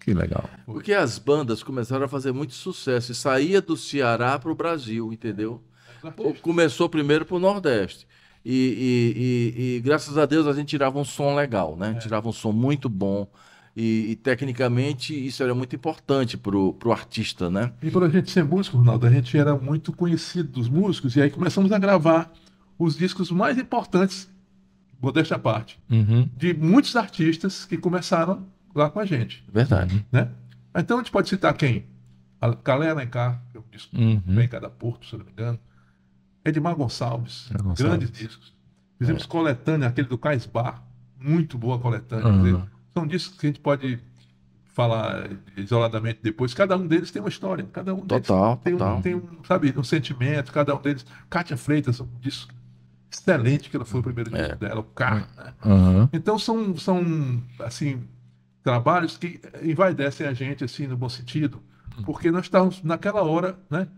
S3: Que legal. Porque as bandas começaram a fazer muito sucesso e saía do Ceará para o Brasil, entendeu? Começou primeiro para o Nordeste. E, e, e, e, graças a Deus a gente tirava um som legal, né? É. Tirava um som muito bom. E, e, tecnicamente isso era muito importante pro, pro artista, né?
S2: E para a gente ser músico, Ronaldo, a gente era muito conhecido dos músicos, e aí começamos a gravar os discos mais importantes, modéstia à parte, uhum. de muitos artistas que começaram lá com a gente.
S3: Verdade. Uhum. Né?
S2: Então a gente pode citar quem? A Calé Alencar, que é um disco uhum. bem cada Porto, se não me engano. Edmar Gonçalves, Gonçalves. grandes discos. Fizemos é. coletânea, aquele do Cais Bar, muito boa coletânea. Uhum. São discos que a gente pode falar isoladamente depois. Cada um deles tem uma história, cada um deles tem, total. Um, tem um, sabe, um sentimento, cada um deles. Kátia Freitas, um disco excelente que ela foi o primeiro disco é. dela, o carro. Né? Uhum. Então são, são assim trabalhos que invadem a gente assim no bom sentido, porque nós estávamos naquela hora, né,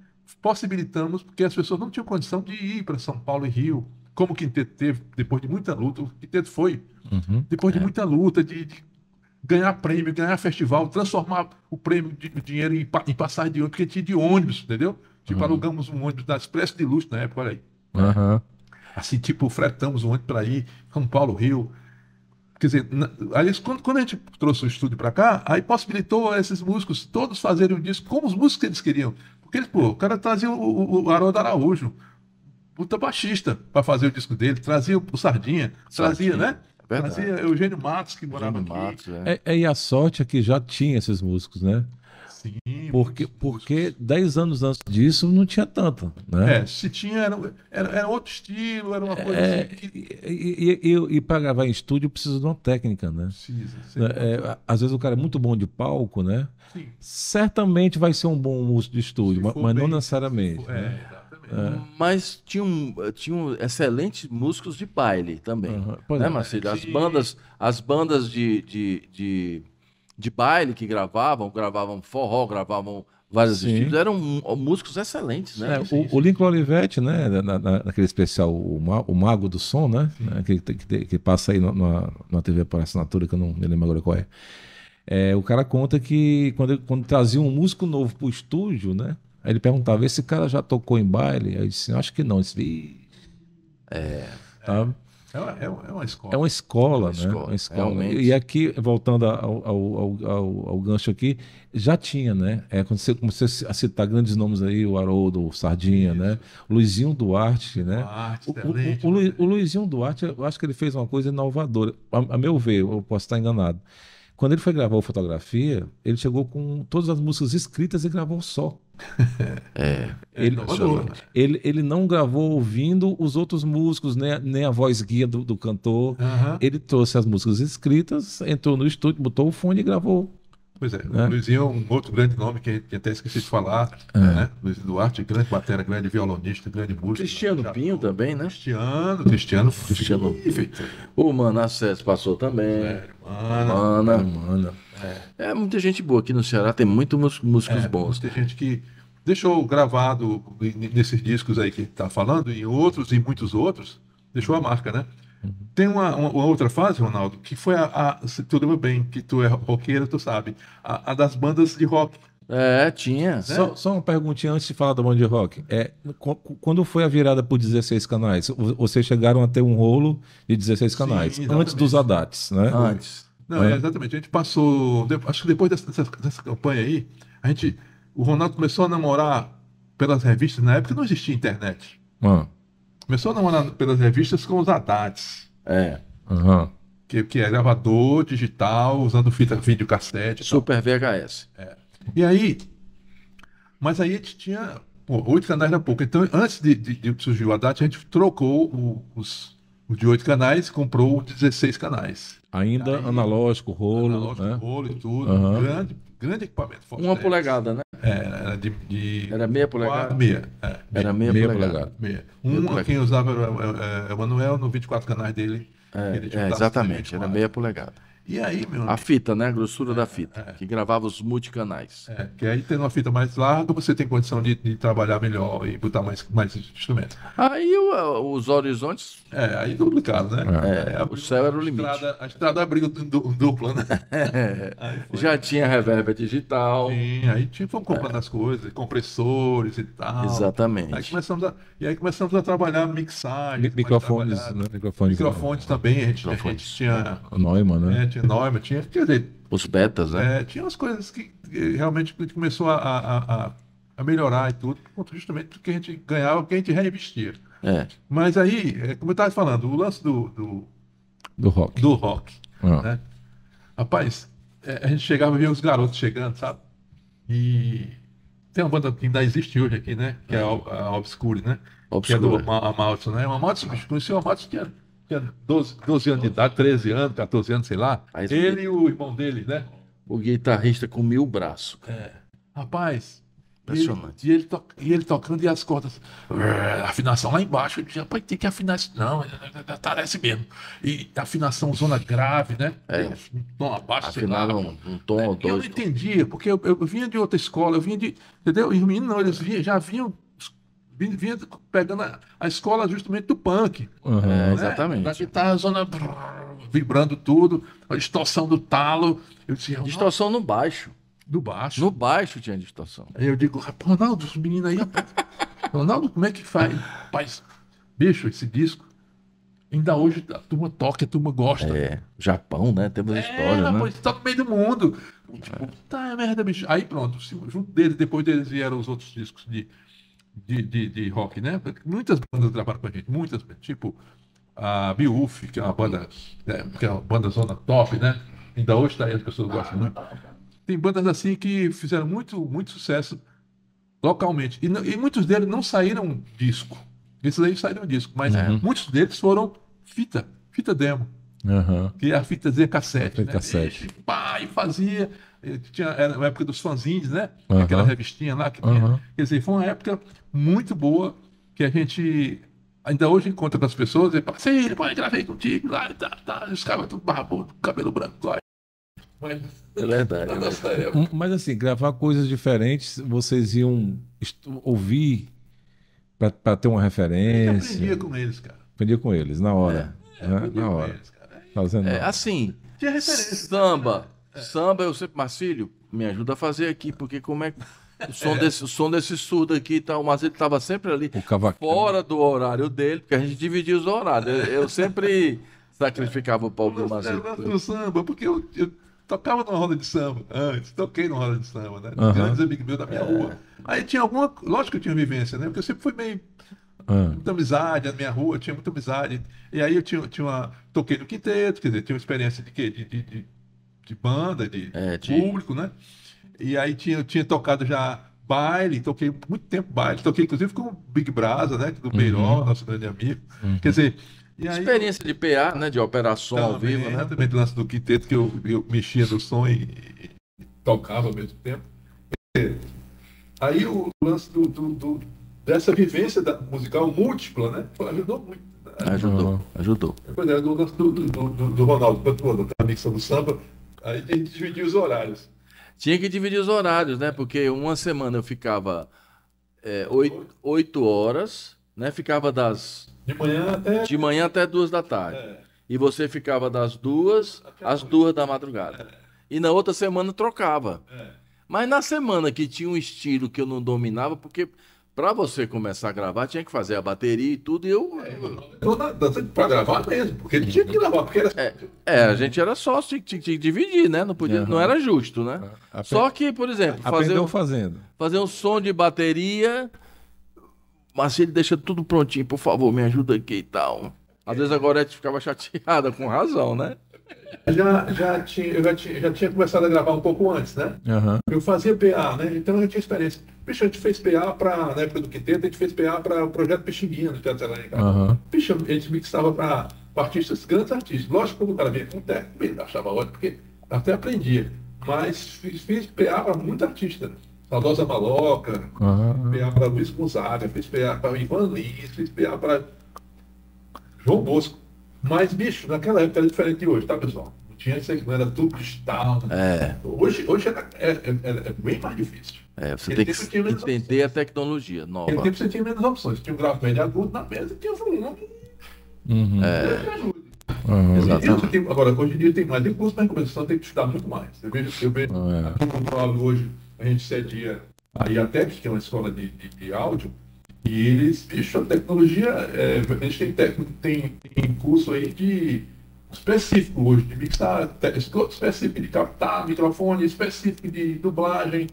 S2: possibilitamos porque as pessoas não tinham condição de ir para São Paulo e Rio como o Quinteto teve, depois de muita luta, o Quinteto foi, uhum, depois é. de muita luta, de, de, ganhar prêmio, ganhar festival, transformar o prêmio de dinheiro em, em passagem de ônibus, porque tinha de ônibus, entendeu? Tipo, uhum. alugamos um ônibus da Expresso de Luxo na época, olha aí. Uhum. Assim, tipo, fretamos um ônibus para ir, São Paulo, Rio. Quer dizer, na, aliás, quando, quando a gente trouxe o estúdio para cá, aí possibilitou a esses músicos todos fazerem o disco como os músicos que eles queriam. Porque pô, o cara trazia o, o, o Haroldo Araújo, puta baixista para fazer o disco dele. Trazia o Sardinha, Sardinha. Né? É trazia, né? Trazia Eugênio Matos, que morava Eugênio aqui. Matos, é.
S1: é. É, e a sorte é que já tinha esses músicos, né? Sim. Porque, porque dez anos antes disso não tinha tanto, né? É,
S2: se tinha, era, era, era outro estilo, era uma é, coisa assim é, assim
S1: que... E, e, e, e para gravar em estúdio precisa de uma técnica, né? Precisa. É, às vezes o cara é muito bom de palco, né? Sim. Certamente vai ser um bom músico de estúdio, mas, bem, não necessariamente. For, né? é, é.
S3: Mas tinham, tinham excelentes músicos de baile também. Uhum. Né, Marcelo? É as bandas, as bandas de, de, de, de, baile que gravavam, gravavam forró, gravavam vários Sim. estilos, eram músicos excelentes, né? É, o,
S1: o Lincoln Olivetti, né? Na, na, naquele especial, o, Ma, o Mago do Som, né? né que, que, que, passa aí na na TV por assinatura, que eu não me lembro agora qual é. é o cara conta que quando, quando trazia um músico novo para o estúdio, né? Aí ele perguntava, esse cara já tocou em baile? Aí eu disse, acho que não. disse, é. Tá. é. É, é, é, uma escola. É uma escola, é uma né? Escola, uma escola. E aqui, voltando ao, ao, ao, ao, gancho aqui, já tinha, né? É, quando você começou a citar grandes nomes aí, o Haroldo, o Sardinha, Isso. né? O Luizinho Duarte, né? Duarte, o, o, o, o, Luizinho Duarte, eu acho que ele fez uma coisa inovadora. A, a meu ver, eu posso estar enganado. Quando ele foi gravar o Fotografia, ele chegou com todas as músicas escritas e gravou só. É. Ele, é, né? ele, ele não gravou ouvindo os outros músicos, nem, né? nem a voz guia do, do cantor. Uhum. Ele trouxe as músicas escritas, entrou no estúdio, botou o fone e gravou. Pois é, né? o Luizinho é um outro grande nome que até esqueci de falar,
S2: é. né? Luiz Duarte,
S3: grande batera, grande violonista, grande músico. Cristiano Pinho também, né? Cristiano, Cristiano. Cristiano Pinho. O Manassés passou também. Sério, mana. Mana, mana. É. é. muita gente boa aqui no Ceará, tem muito músicos é, bons. Tem gente que deixou
S2: gravado nesses discos aí que está falando, e outros e muitos outros, deixou a marca, né? Tem uma, uma, outra fase, Ronaldo, que foi a, a Se tu lembra bem, que tu é roqueiro, tu sabe. A, a das bandas de rock. É, tinha. Né? Só,
S3: só,
S1: uma perguntinha antes de falar da banda de rock. É, quando foi a virada por 16 canais? Vocês chegaram a ter um rolo de 16 canais, Sim, antes dos Adates, né? Antes. Não, é.
S2: exatamente. A gente passou. Acho que depois dessa, dessa campanha aí, a gente. O Ronaldo começou a namorar pelas revistas. Na época não existia internet. Ah. Começou a namorar pelas revistas com os Haddads.
S1: É. Uhum.
S2: Que, que é gravador digital, usando fita videocassete. Super tal. VHS. É. E aí. Mas aí a gente tinha. Pô, oito canais era pouco. Então, antes de, de, de surgir o Haddad, a gente trocou o, os, o de oito canais, comprou 16 canais. Ainda aí, analógico, rolo. Analógico, né? rolo e tudo. Uhum. Grande grande equipamento. Fox uma 3. polegada, né? É, era de, de, Era meia polegada? Meia, é, era meia, meia polegada. Meia. Um, meia quem usava era o é, é, é Emanuel no 24 canais dele.
S3: É, é exatamente, era meia polegada. E aí, meu A fita, né? A grossura é, da fita, é. que gravava os multicanais.
S2: É, que aí tendo uma fita mais larga, você tem condição de, de trabalhar melhor e botar mais, mais instrumentos.
S3: Aí o, os horizontes. É, aí duplicado, né? É, abriu, é, é, o céu era o limite. Estrada, a estrada abriu dupla, né?
S2: Já tinha reverb digital. Sim, aí tinha, fomos comprando é. as coisas, compressores e tal. Exatamente. Aí começamos a, e aí começamos a trabalhar mixagem. Microfones, né? Microfones, microfones também. A gente, microfones. A gente tinha. Neumann, né? É, tinha enorme, tinha, quer dizer, os betas, né? É, tinha umas coisas que realmente a gente começou a, a, a, melhorar e tudo, justamente porque a gente ganhava, porque a gente reinvestia. É. Mas aí, é, como eu estava falando, o lance do. Do, do rock. Do rock. Ah. Né? Rapaz, é, a gente chegava e via os garotos chegando, sabe? E tem uma banda que ainda existe hoje aqui, né? Que é, é. a, a Obscure, né? Obscure. Que é do Amaldiço, né? O Amaldiço, conheci o Amaldiço que tinha 12, 12 anos de idade, 13 anos, 14 anos, sei lá. ele e o irmão dele, né?
S3: O guitarrista com mil braços.
S2: É. Rapaz.
S3: Impressionante.
S2: E ele, e ele, to, e ele tocando e as cordas. Afinação lá embaixo. Eu disse, rapaz, tem que é afinar isso. Não, é, é, parece mesmo. E afinação zona grave, né? É. Um tom abaixo, Afinaram sei lá. Um, um
S3: tom, é, dois. Eu não
S2: entendia, porque eu, eu, vinha de outra escola, eu vinha de. Entendeu? E os meninos não, eles já vinham vinha pegando a, a escola justamente do punk.
S3: Uhum, né? É, exatamente. Da guitarra zona brrr, vibrando tudo, a distorção do talo. Eu disse, distorção no baixo. Do baixo. No baixo tinha distorção. Aí eu digo, Ronaldo, os meninos aí. Ronaldo, como é que faz? Paz, Bicho, esse disco. Ainda hoje a turma toca, a turma gosta. É, Japão, né? Temos é, história. Né? Rapaz,
S2: né? tá no meio do mundo. Tipo, é. tá, merda, bicho. Aí pronto, junto deles, depois deles vieram os outros discos de de, de, de, rock, né? Muitas bandas gravaram com a gente, muitas, tipo a Biuf, que é uma banda, né? que é uma banda zona top, né? Ainda hoje tá aí, as pessoas gostam muito. Tem bandas assim que fizeram muito, muito sucesso localmente. E, e muitos deles não saíram disco. Esses aí saíram disco, mas uhum. muitos deles foram fita, fita demo. Uhum. Que é a fita Z cassete. Fita né? cassete. E, pá, e fazia. Tinha, era a época dos fanzines, né? Uhum. Aquela revistinha lá que tinha. Uhum. Quer dizer, foi uma época muito boa que a gente ainda hoje encontra com as pessoas e fala, assim, pô, gravei contigo lá e tá, tá, os caras tudo barbudo, cabelo branco lá. Mas, é
S1: verdade.
S3: É
S1: mas assim, gravar coisas diferentes, vocês iam ouvir para ter uma referência. aprendia com eles, cara. Aprendia com eles, na hora.
S3: É, é, né? na hora. Eles, cara. Fazendo... É, assim, samba. É. Samba, eu sempre, Marcílio, me ajuda a fazer aqui, porque como é que. O som, é. desse, o som desse surdo aqui e tal, mas ele estava sempre ali, fora do horário dele, porque a gente dividia os horários. Eu, eu sempre sacrificava o pau do Mazito. Eu do samba, porque eu, eu,
S2: tocava numa roda de samba antes, toquei numa roda de samba, né? Uhum. Grandes amigos meus da minha é. rua. Aí tinha alguma. Lógico que eu tinha vivência, né? Porque eu sempre fui meio. Uhum. Muita amizade na minha rua, tinha muita amizade. E aí eu tinha, tinha uma. Toquei no quinteto, quer dizer, tinha uma experiência de quê? de, de, de de banda,
S3: de, é, de público,
S2: né? E aí tinha, eu tinha tocado já baile, toquei muito tempo baile, toquei inclusive com o Big Brasa, né? Do Beiró, uhum. nosso grande amigo. Uhum. Quer dizer. Aí,
S3: Experiência de PA, né? De operação também, ao vivo, né? Também Exatamente,
S2: lance do quinteto que eu, eu mexia no som e, e tocava ao mesmo
S3: tempo. E, aí o lance do, do, do,
S2: dessa vivência da, musical múltipla, né? Ajudou muito.
S3: Né? Ajudou, ajudou.
S2: Pois é, do, do, do, do Ronaldo, quanto o mixa do samba, Aí tem que dividir os horários.
S3: Tinha que dividir os horários, né? Porque uma semana eu ficava é, oito, oito horas, né? Ficava das. De
S2: manhã até.
S3: De manhã até duas da tarde. É. E você ficava das duas até às duas da madrugada. É. E na outra semana trocava. É. Mas na semana que tinha um estilo que eu não dominava, porque Pra você começar a gravar, tinha que fazer a bateria e tudo, e eu. É, pra gravar mesmo, porque ele tinha que gravar, porque era. É, é a gente era só tinha, tinha, tinha que dividir, né? Não, podia, uhum. não era justo, né? Só que, por exemplo, fazer um, fazendo. fazer um som de bateria. Mas ele deixa tudo prontinho, por favor, me ajuda aqui e tal. Às vezes a Gorete ficava chateada, com razão, né?
S2: já, já, tinha, eu já, tinha, já tinha começado a gravar um pouco antes, né? Uhum. Eu fazia PA, né? Então eu tinha experiência. Bicho, a gente fez PA para, na época do Quinteto, a gente fez PA para o projeto Pixinguinha do Teatro Elenca. Uhum. Bicho, a gente mixava para artistas, grandes artistas. Lógico que o cara vinha com técnico, ele achava ótimo, porque até aprendia. Mas fiz, fiz PA para muitos artistas a Saudosa Maloca, uhum. PA para Luiz Gonzaga, fiz PA para Ivan Lins, fiz PA para João Bosco. Mas, bicho, naquela época era diferente de hoje, tá, pessoal? Não tinha isso aqui, não era tudo cristal. Né? É. Hoje, hoje é, é, é, é, bem mais difícil.
S3: É, você tem que entender a tecnologia
S2: nova. Naquele tempo você tinha menos opções. Tinha o gráfico médio agudo na mesa, tinha o volume.
S3: Uhum.
S1: É. Uhum,
S3: exatamente.
S2: Tem, agora, hoje em dia tem mais recursos, mas começando tem que estudar muito mais. Eu vejo, eu vejo é. hoje, a gente cedia a IATEC, que é uma escola de, de, de áudio, e eles, bicho, a tecnologia, é, a gente tem, tem, tem curso aí de específico hoje, de mixar, específico de captar microfone, específico de dublagem.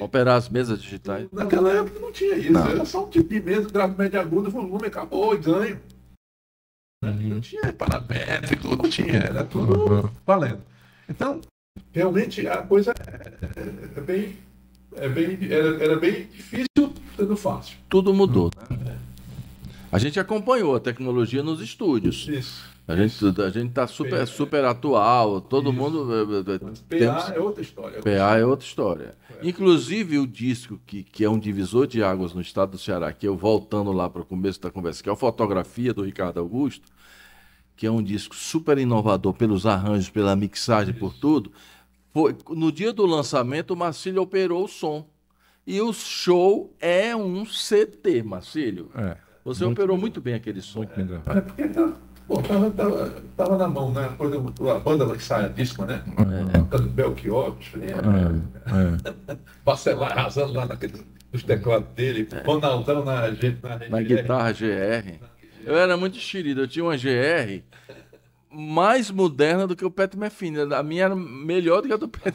S3: Operar as mesas digitais. Naquela
S2: época não tinha isso, não. era só um tipo de mesa, grave média aguda, volume, acabou e ganho. Né? Uhum. Não tinha paramétrico, não tinha, era tudo uhum. valendo. Então, realmente a coisa é, é, é bem, é bem, era, era bem difícil tudo fácil.
S3: Tudo mudou. É a gente acompanhou a tecnologia nos estúdios. Isso. A gente a gente tá super super atual, todo isso. mundo eh, eh, eh, PA temos... é outra história. PA é outra história. É. Inclusive o disco que, que é um divisor de águas no estado do Ceará, que eu voltando lá para o começo da conversa, que é a fotografia do Ricardo Augusto, que é um disco super inovador pelos arranjos, pela mixagem, isso. por tudo. Foi, no dia do lançamento, o Marcílio operou o som. E o show é um CT, Marcílio. É, Você muito operou muito bem aquele som. Muito melhor. É porque estava tá, tava, tava, na mão, né? Por a banda ensaiadíssima, né? É. é. Cantando Belchior, é. Né? é. arrasando lá nos teclados dele, é. Ronaldão na, na, na, na guitarra GR. Eu era muito xerido, eu tinha uma GR mais moderna do que o Pet Mefina. A minha era melhor do que a do Pet.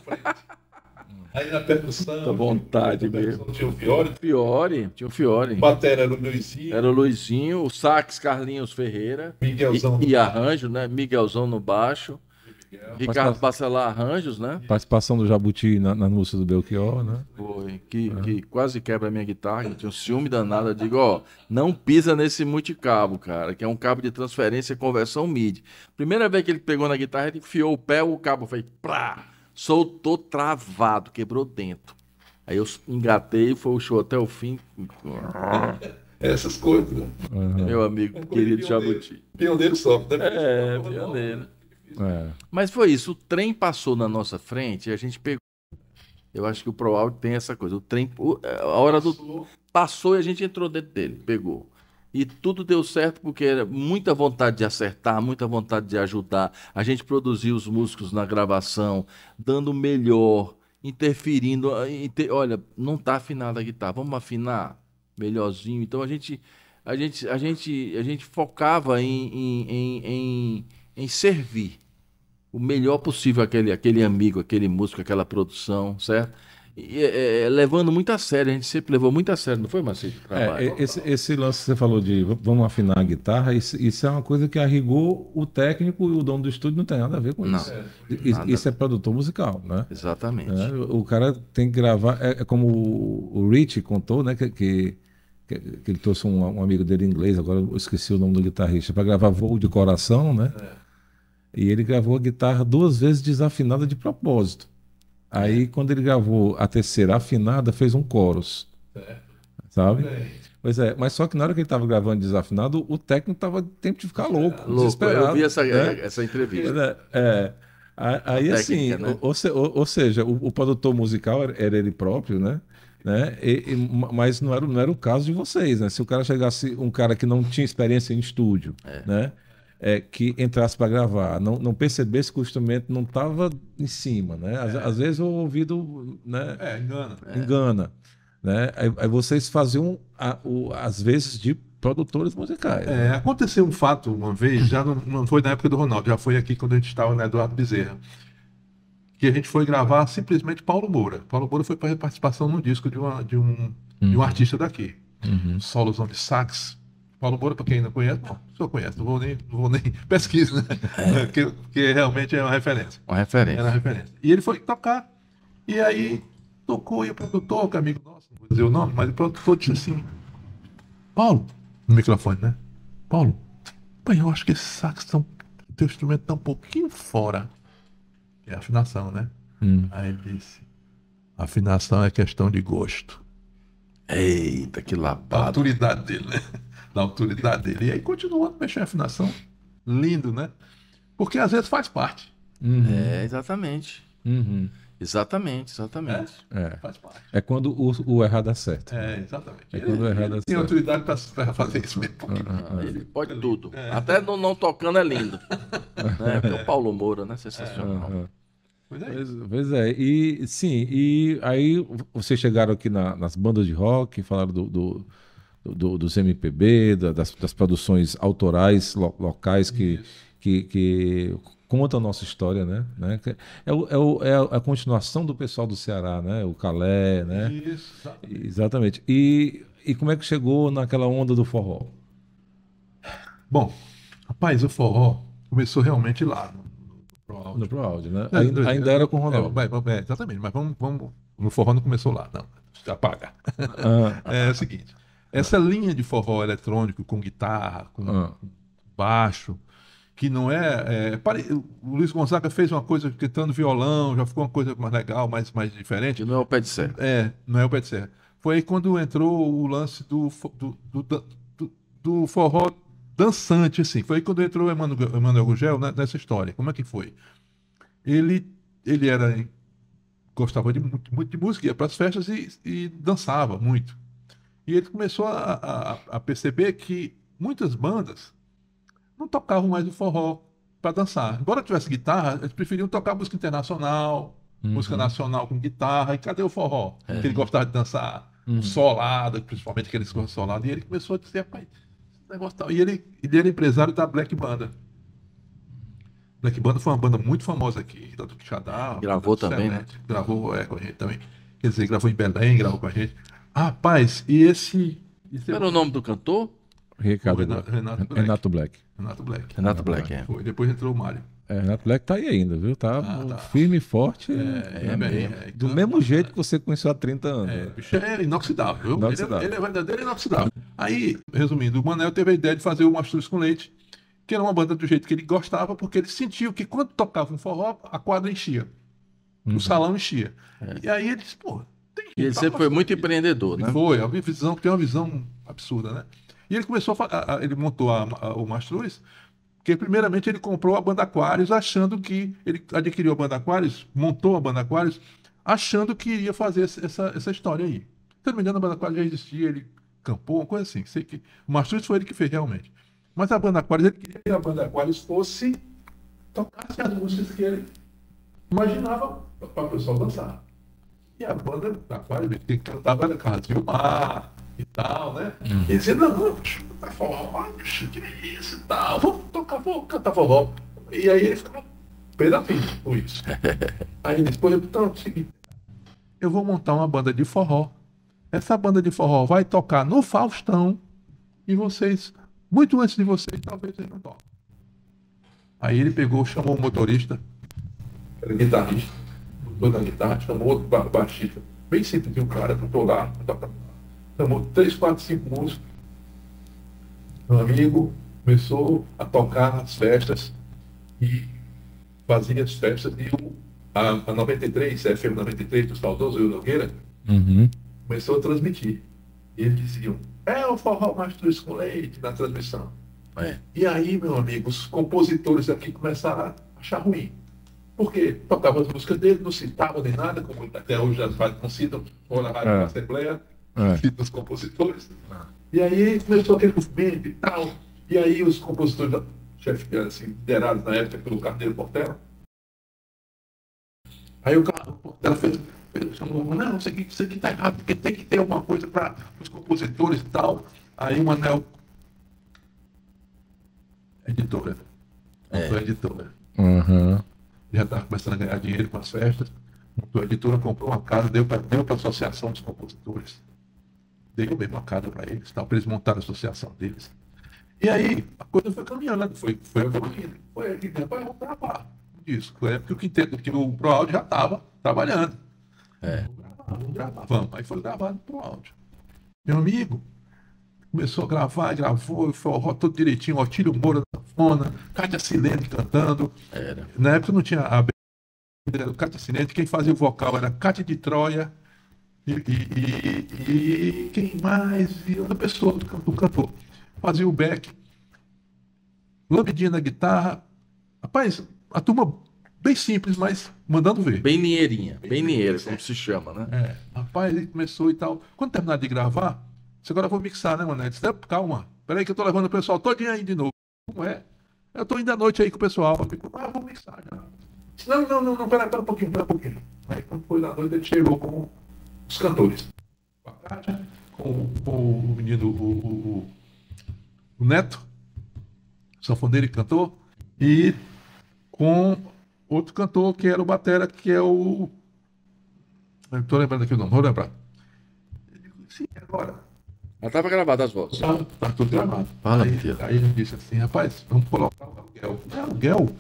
S3: Aí na percussão. Tá vontade na percussão, Tinha o Fiore? Fiore, tinha o Fiore. O batera era o Luizinho. Era o Luizinho, o sax Carlinhos Ferreira. Miguelzão. E, e arranjo, né? Miguelzão no baixo. Ricardo Bacelar Arranjos, né?
S1: Participação do Jabuti na, na música do Belchior, né?
S3: Foi, que, é. que quase quebra a minha guitarra. Eu tinha um ciúme danado. Eu digo, ó, não pisa nesse multicabo, cara, que é um cabo de transferência e conversão MIDI. Primeira vez que ele pegou na guitarra, ele enfiou o pé, o cabo foi. Prá! Soltou travado, quebrou dentro. Aí eu engatei, foi o show até o fim. Essas coisas, Uhum. Meu amigo é querido pioneiro, Jabuti. Pioneiro só, né? É, pioneiro. É. Mas foi isso, o trem passou na nossa frente e a gente pegou. Eu acho que o pro ProAudio tem essa coisa. O trem, é, a hora do. Passou e a gente entrou dentro dele, pegou. E tudo deu certo porque era muita vontade de acertar, muita vontade de ajudar. A gente produzia os músicos na gravação, dando o melhor, interferindo. Ah, inter... Olha, não está afinada a guitarra, vamos afinar melhorzinho. Então a gente, a gente, a gente, a gente focava em, em, em, em, em servir o melhor possível aquele, aquele amigo, aquele músico, aquela produção, certo? É, é, é, levando muito a sério, a gente sempre levou muito a sério, não foi, Marcelo?
S1: É, esse, esse, lance que você falou de vamos afinar a guitarra, isso, isso, é uma coisa que arrigou o técnico e o dono do estúdio não tem nada a ver com não, isso. É. Nada. Isso é produtor musical, né? Exatamente. É, o cara tem que gravar, é, como o Rich contou, né, que, que, que ele trouxe um, um, amigo dele inglês, agora eu esqueci o nome do guitarrista, para gravar Voo de Coração, né? E ele gravou a guitarra duas vezes desafinada de propósito. Aí, é. quando ele gravou a terceira afinada, fez um chorus. É. Sabe? É. Pois é, mas só que na hora que ele estava gravando desafinado, o técnico estava tempo de ficar louco, é, louco. Eu vi essa, né?
S3: essa entrevista.
S1: É, é. aí, assim, técnica, assim, né? ou, ou, ou, seja, o, o produtor musical era, era ele próprio, né? né? E, e, mas não era, não era o caso de vocês, né? Se o cara chegasse, um cara que não tinha experiência em estúdio, é. né? é, que entrasse para gravar, não, não percebesse que o instrumento não estava em cima, né? Às, é. às, vezes o ouvido, né? É, engana. É. Engana, né? Aí, aí vocês faziam a, o, às vezes de produtores musicais. Né? É,
S2: aconteceu um fato uma vez, já não, não foi na época do Ronaldo, já foi aqui quando a gente estava na né, Eduardo Bezerra, que a gente foi gravar simplesmente Paulo Moura. Paulo Moura foi para participação no disco de, uma, de, um, uhum. de um uhum. artista daqui. Uhum. Solozão de sax, Paulo Moura, para quem não conhece, bom, o senhor conhece, não vou nem, não vou nem pesquisa, né? É. Porque, realmente é uma referência.
S3: Uma referência. Era uma referência.
S2: E ele foi tocar. E aí tocou, e o produtor, que é amigo nosso, não vou dizer o nome, mas o produtor disse assim: Paulo, no microfone, né? Paulo, pai, eu acho que esse sax, tão, teu instrumento está um pouquinho fora. é a afinação, né? Hum. Aí ele disse: afinação é questão de gosto. Eita, que lapada. A autoridade dele, né? da autoridade dele. E aí continuando mexendo a afinação. Lindo,
S3: né? Porque às vezes faz parte.
S1: Uhum. É,
S3: exatamente. Uhum. Exatamente, exatamente. É, é. Faz parte.
S1: É quando o, o errado acerta certo. É, exatamente. É ele, quando o errado ele tem autoridade para fazer isso mesmo. ah, ah, ah. ele é.
S3: pode tudo. É. Até não, não, tocando é lindo. é, Porque o Paulo Moura, né? Sensacional. Ah, pois, é. pois, pois
S1: é. e sim, e aí vocês chegaram aqui na, nas bandas de rock, falaram do, do do, dos MPB, da, das, das, produções autorais lo, locais que, que, que, contam a nossa história, né? né? É, o, é, o, é, a continuação do pessoal do Ceará, né? O Calé, né? Isso. Exatamente. E, e como é que chegou naquela onda do forró? Bom, rapaz, o forró
S2: começou realmente lá,
S1: no Pro Áudio, né? É, ainda, ainda era com o Ronaldo. É, é,
S2: exatamente, mas vamos, vamos. No forró não começou lá, não. Apaga. Ah. é, é o seguinte. Essa linha de forró eletrônico com guitarra, com ah. baixo, que não é, é pare... O Luiz Gonzaga fez uma coisa cantando violão, já ficou uma coisa mais legal, mais, mais diferente. Que não é o pé de serra. É, não é o pé de serra. Foi aí quando entrou o lance do, do, do, do, do forró dançante, assim. Foi aí quando entrou o Emmanuel, Emmanuel Gugel né, nessa história. Como é que foi? Ele, ele era gostava de, muito, muito de música, ia para as festas e, e dançava muito. E ele começou a, a, a perceber que muitas bandas não tocavam mais o forró para dançar. Embora tivesse guitarra, eles preferiam tocar música internacional, uhum. música nacional com guitarra. E cadê o forró? É. Que ele gostava de dançar uhum. solada, principalmente aqueles com solado. E ele começou a dizer, rapaz, esse negócio tal. E ele, ele era empresário da Black Banda. Black Banda foi uma banda muito famosa aqui, da Duque Gravou também, né? Gravou é, com a gente também. Quer dizer, gravou em Belém, gravou com a gente. Rapaz, e esse.
S3: esse Qual era o nome do cantor? Ricardo
S1: Renato, Renato, Black. Renato Black. Renato Black. Renato Black, é. Foi.
S2: Depois entrou o Mário.
S1: É, Renato Black tá aí ainda, viu? Tá, ah, tá. firme e forte. É, é, é mesmo. É, do então, mesmo é, jeito que você conheceu há 30 anos. É, bicho é
S2: inoxidável, viu? É inoxidável. Ele, é verdadeiro inoxidável. Aí, resumindo, o Manel teve a ideia de fazer o Mastruz com Leite, que era uma banda do jeito que ele gostava, porque ele sentiu que quando tocava um forró, a quadra enchia. Uhum. O salão enchia.
S3: É. E aí ele disse, pô, e ele sempre foi muito empreendedor, né? Foi, a
S2: visão, tem uma visão absurda, né? E ele começou a, a ele montou a, a, o Mastruz, porque primeiramente ele comprou a banda Aquários achando que ele adquiriu a banda Aquários, montou a banda Aquários, achando que iria fazer essa, essa história aí. Se não me engano, a banda Aquários já existia, ele campou, uma coisa assim. Sei que o Mastruz foi ele que fez realmente. Mas a banda Aquários, ele queria que a banda Aquários fosse tocasse as músicas que ele imaginava para o pessoal dançar. E a banda da tá qual ele tem que cantar vai na casa de mar e tal, né? ele hum. E dizia, não, vamos cantar forró, bicho, que é isso e tal, vamos tocar, vamos cantar forró. E aí ele ficava pé da vida com isso. Aí ele disse, por exemplo, então, seguinte, eu vou montar uma banda de forró. Essa banda de forró vai tocar no Faustão e vocês, muito antes de vocês, talvez eles não toquem. Aí ele pegou, chamou o motorista, era guitarrista, banda militar, chamou outro baixista, bem simples, um cara, tocou lá, tá, tá, tá. chamou três, quatro, cinco músicos, Meu amigo, começou a tocar nas festas e fazia as festas e o, a, a 93, FM 93 do saudoso Will Nogueira, uhum. começou a transmitir. E eles diziam, é o forró mais com leite na transmissão. É. E aí, meu amigo, os compositores aqui começaram a achar ruim porque tocava as músicas dele, não citava nem nada, como até hoje as rádios não citam, ou na rádio é. da Assembleia, é. os compositores. Ah. E aí começou aquele movimento e tal, e aí os compositores, chefe, assim, liderados na época pelo Carneiro Portela, aí o Carneiro Portela fez, fez chamou, não, isso aqui, isso aqui tá errado, porque tem que ter alguma coisa para os compositores e tal, aí o Manel editora. É. editora.
S1: Uhum
S2: já estava tá começando a ganhar dinheiro com as festas. A editora comprou uma casa, deu para deu a associação dos compositores. Deu mesmo a casa para eles, para eles montarem a associação deles. E aí, a coisa foi caminhando, foi, foi evoluindo. Foi aqui dentro, vai voltar o disco é porque o quinteto, que o Pro Áudio já estava trabalhando. É. Vamos gravar, vamos gravar. Vamos. Aí foi gravado pro áudio. Meu amigo, começou a gravar, gravou, o forró todo direitinho, Otílio Moura na fona, Cátia Silene cantando. Era. Na época não tinha a era o Cátia Silene, quem fazia o vocal era Cátia de Troia e, e, e, e quem mais? E outra pessoa do, do cantor. Fazia o back. Lambidinha na guitarra. Rapaz, a turma bem simples, mas mandando ver.
S3: Bem nieirinha, bem, bem como se chama, né?
S2: É, rapaz, ele começou e tal. Quando terminar de gravar, Disse, agora vou mixar, né, mano? disse, calma, peraí que eu tô levando o pessoal todinho aí de novo. Como é? Eu tô indo à noite aí com o pessoal. Eu ah, eu vou mixar, Disse, não, não, não, não, peraí, pera um pouquinho, pera um pouquinho. Aí quando foi na noite, ele chegou com os cantores. Com a Kátia, com, com o menino, o, o, o, o Neto, sanfoneiro e cantor, e com outro cantor que era o Batera, que é o. Não estou lembrando aqui o nome, vou lembrar.
S3: sim agora, mas tava tá gravado as tá, vozes. Tá, tá
S2: tudo gravado. Fala, aí, tia. aí ele disse assim, rapaz, vamos colocar o
S3: aluguel. É
S2: aluguel?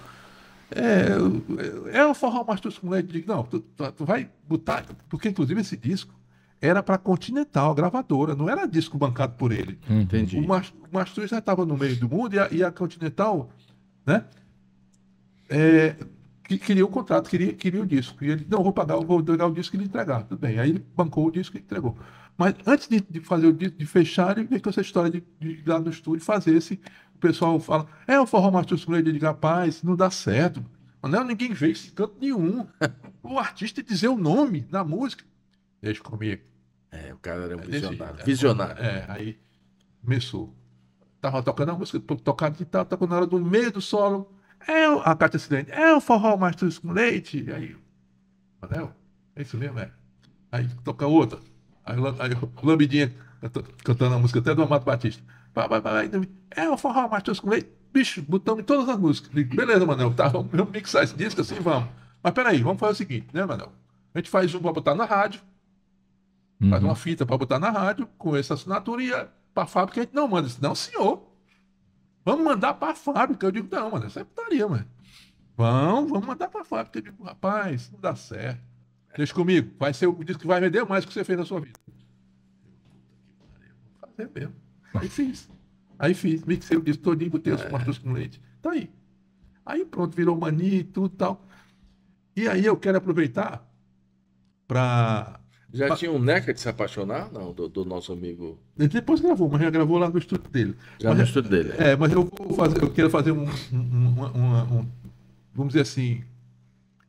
S2: É, é o forró Mastros com Leite. Digo, não, tu, tu, tu, vai botar... Porque, inclusive, esse disco era para Continental, gravadora. Não era disco bancado por ele. Hum, entendi. O, Mas, o já estava no meio do mundo e a, e a Continental, né? É, que queria o contrato, queria, queria o disco. E ele, não, vou pagar, vou entregar o disco e lhe entregar. Tudo bem. Aí ele bancou o disco e entregou. Mas antes de, de fazer o disco, de fechar, ele vem com essa história de, de ir lá no estúdio fazer esse. O pessoal fala, é o forró mais truscurante, de diz, rapaz, não dá certo. Não, é ninguém vê esse canto nenhum. O artista é dizer o nome na música.
S3: Deixa comigo. É, o cara era um é visionário. Desse, visionário. É, aí
S2: começou. Tava tocando a música, tocando e tal, tocando na hora do meio do solo. É o, a Cátia é o forró mais com leite. Aí, Manel, é, é isso mesmo, é. Aí toca outra. Aí, aí o Lambidinha cantando a música até do Amato Batista. Então, é o forró Matheus com leite. Bicho, botamos em todas as músicas. Beleza, Manel, tá, vamos mixar esse disco assim, vamos. Mas peraí, vamos fazer o seguinte, né, Manel? A gente faz um para botar na rádio, uhum. faz uma fita para botar na rádio, com essa assinatura e para a fábrica a gente não manda. não, senhor. Vamos mandar para a fábrica. Eu digo, não, mano, essa é putaria, mano. Vamos, vamos mandar para a fábrica. Eu digo, rapaz, não dá certo. Deixa comigo. Vai ser, o disco que vai vender mais que você fez na sua vida. Fazer mesmo. Aí fiz. Aí fiz. Mixei o disco todinho, botei os é. pastos com leite. Tá aí. Aí pronto, virou mania e tudo tal. E aí eu quero aproveitar
S3: para. Já pra... tinha um Neca de se apaixonar, não, do, do, nosso amigo.
S2: Ele depois gravou, mas já gravou lá no estúdio dele. Já mas, no estúdio dele. É, é mas eu vou fazer, eu quero fazer um, um, uma, uma, um vamos dizer assim,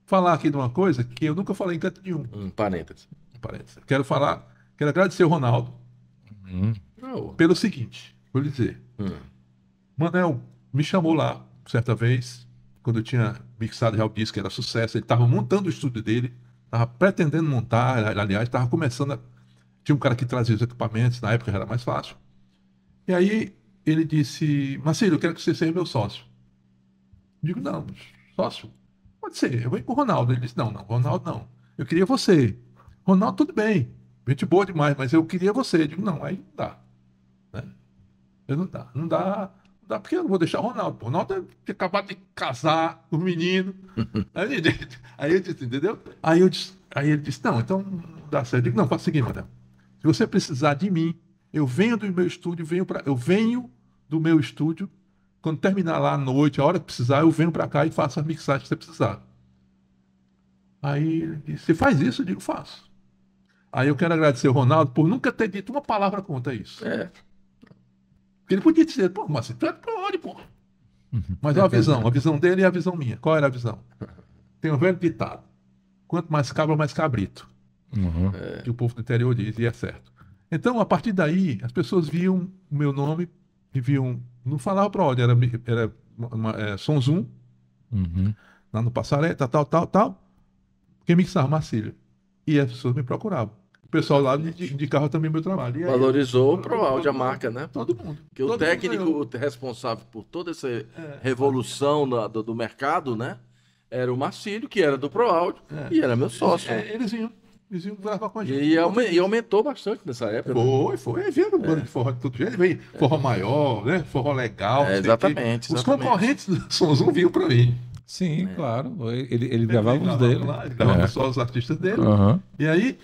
S2: falar aqui de uma coisa que eu nunca falei em canto nenhum. Um parênteses. Um parênteses. Quero falar, quero agradecer o Ronaldo hum. pelo seguinte, vou lhe dizer. Hum. Manel me chamou lá certa vez, quando eu tinha mixado Real o que era sucesso, ele estava montando o estúdio dele, estava pretendendo montar, aliás, estava começando a... Tinha um cara que trazia os equipamentos, na época já era mais fácil. E aí ele disse, Marcelo, eu quero que você seja meu sócio. Eu digo, não, sócio, Pode ser, eu vou ir com o Ronaldo. Ele disse: Não, não, Ronaldo não. Eu queria você. Ronaldo, tudo bem. Gente boa demais, mas eu queria você. Eu digo: Não, aí não dá. Né? Eu não dá. Não dá. Não dá porque eu não vou deixar o Ronaldo. O Ronaldo tinha é acabado de casar o menino. aí, aí eu disse: Entendeu? Aí, eu disse, aí ele disse: Não, então não dá certo. Eu digo: Não, faz o seguinte, madame. Se você precisar de mim, eu venho do meu estúdio, venho pra, eu venho do meu estúdio quando terminar lá à noite, a hora que precisar, eu venho para cá e faço as mixagens que você precisar. Aí ele disse: Você faz isso? Eu digo: Faço. Aí eu quero agradecer o Ronaldo por nunca ter dito uma palavra contra isso. É. Porque ele podia dizer: Pô, mas você tá pra onde, pô? Uhum. Mas é uma visão, a visão dele e é a visão minha. Qual era a visão? Tem um velho ditado: quanto mais cabra, mais cabrito. Uhum. Que o povo do interior diz, e é certo. Então, a partir daí, as pessoas viam o meu nome viviam. Não falava para onde, era, era uma, é, uhum. lá no Passareta, tal, tal, tal. Quem mixava? Marcílio. E as pessoas me procuravam. O pessoal lá indicava também meu trabalho.
S3: valorizou Valorizou pro áudio a marca, né? Todo mundo. Que o técnico mundo responsável por toda essa é, revolução é. Do, do mercado, né? Era o Marcílio, que era do pro é. e era meu sócio. É,
S2: eles vinham vizinho gravar
S3: com a gente. E, aumentou, e aumentou bastante nessa época. Foi, né? foi. É
S2: vendo é. de forró de todo jeito. Vem é. forró maior, né? Forró legal. É, exatamente, que... exatamente, Os concorrentes
S1: do Sonzão vinham para mim. Sim, é. claro. Ele, ele gravava os dele. Lá, ele gravava é. só os artistas dele. Uhum.
S2: E aí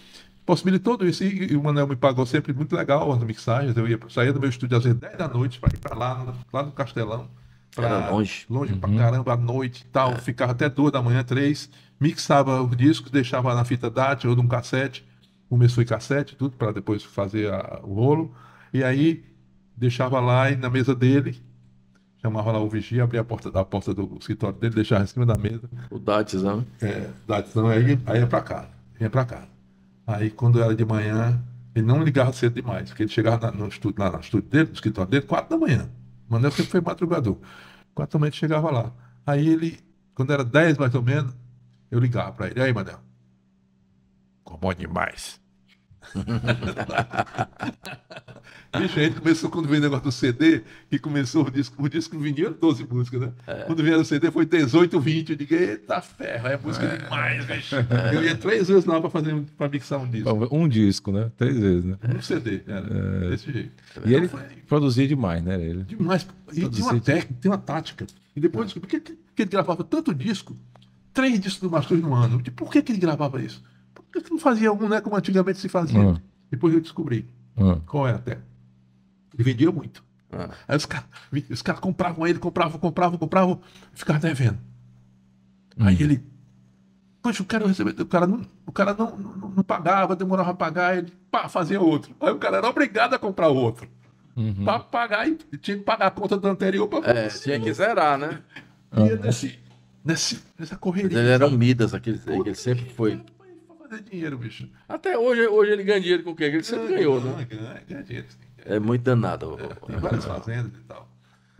S2: possibilitou tudo isso. E, o Manuel me pagou sempre muito legal as mixagens. Eu ia sair do meu estúdio às 10 da noite para ir para lá, lá no Castelão. Pra, Era longe. Longe uhum. pra caramba, à noite e tal. É. Ficava até 2 da manhã, 3 mixava os discos, deixava na fita DAT ou num cassete, começou em cassete, tudo, para depois fazer a, o rolo. E aí deixava lá e na mesa dele, chamava lá o vigia, abria a porta da porta do escritório dele, deixava em cima da mesa. O Datizão? É, Datizão, aí, aí ia para casa, ia para casa. Aí quando era de manhã, ele não ligava cedo demais, porque ele chegava na, no estúdio, lá no estúdio dele, no escritório dele, quatro da manhã. Manuel é sempre foi madrugador. Quatro da manhã ele chegava lá. Aí ele, quando era dez mais ou menos, eu ligava para ele, aí, Manel, como é demais. Bicho, a gente começou quando veio o negócio do CD que começou o disco. O disco vinha era 12 músicas, né? É. Quando vieram o CD foi 18, 20. Eu digo, eita ferro, é música é. demais, bicho. Eu ia três vezes lá pra, fazer, pra mixar um
S1: disco. Um disco, né? Três vezes, né? Um CD, era. É. Desse jeito. E ele foi... produzia demais, né? Ele... Demais.
S2: E tinha tem uma, técnica, tinha uma tática. E depois é. que, que ele gravava tanto disco três discos do Mastruz no ano. De por que, que ele gravava isso? Por que, que não fazia um, né? Como antigamente se fazia. Uhum. Depois eu descobri. Uhum. Qual é até? Ele vendia muito. Uhum. Aí os caras cara compravam ele, compravam, compravam, compravam, ficavam devendo. Hum. Aí ele. Poxa, eu quero receber. O cara não, o cara não, não, não pagava, demorava a pagar, ele pá, fazia outro. Aí o cara era obrigado a comprar outro. Uhum. Para pagar, e tinha que pagar a conta do anterior para. É, tinha que zerar, né?
S3: E assim Nesse, nessa correria. ele era um Midas, aquele, ele sempre foi. Fazer dinheiro, bicho. Até hoje, hoje ele ganha dinheiro com o quê? Ele sempre é, ganhou, né? Ganha, ganha dinheiro, É muito danado. É, tem várias fazendas e tal.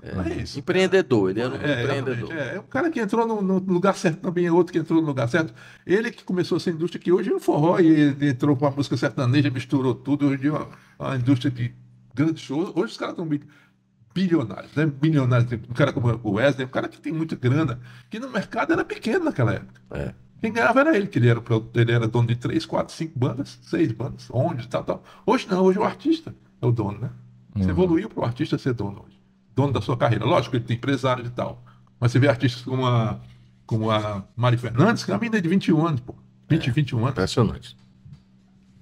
S3: É, Mas é isso, empreendedor, ele era um é, é empreendedor. É, é o
S2: cara que entrou no, no, lugar certo também é outro que entrou no lugar certo. Ele que começou essa indústria que hoje é um forró e entrou com a música sertaneja, misturou tudo. Hoje é uma, uma indústria de grandes shows. Hoje os caras estão bilionários, né? bilionários Um cara como o Wesley, é um cara que tem muita grana, que no mercado era pequeno naquela época. É. Quem ganhava era ele, que ele era, ele era dono de três, quatro, cinco bandas, seis bandas, onde, tal, tal. Hoje não, hoje o artista é o dono, né? Você uhum. evoluiu para o artista ser dono hoje. Dono da sua carreira. Lógico, ele tem empresário e tal. Mas você vê artistas como a, como a Mari Fernandes, que é uma menina de 21 anos, pô. 20, é, 21 anos.
S3: Impressionante.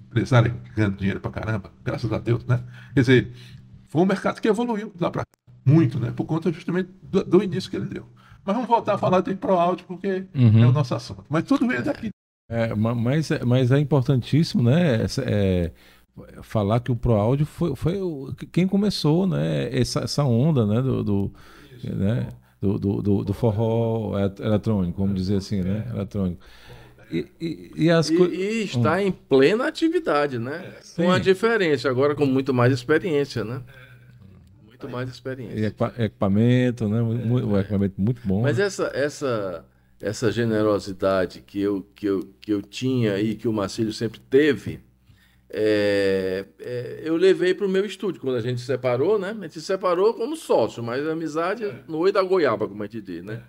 S2: Empresário ganhando dinheiro pra caramba, graças a Deus, né? Quer dizer, foi um mercado que evoluiu lá para muito, né? Por conta justamente do, do, início que ele deu. Mas vamos voltar a falar de ProAudio, porque uhum. é o nosso assunto. Mas tudo veio daqui.
S1: É, mas, é, mas é importantíssimo, né? É, falar que o ProAudio foi, foi quem começou, né? Essa, essa onda, né? Do, do né? Do, do, do, do forró eletrônico, vamos dizer assim, né? É. Eletrônico. E,
S3: e, e, as co... e, e está hum. em plena atividade, né? É, com a diferença, agora com muito mais experiência, né? Muito é. mais experiência.
S1: E equipamento, né? Um é, equipamento muito bom. Mas né?
S3: essa, essa, essa generosidade que eu, que, eu, que eu tinha e que o Marcílio sempre teve, é, é, eu levei para o meu estúdio. Quando a gente se separou, né? A gente se separou como sócio, mas a amizade é no oi da goiaba, como a gente diz, né?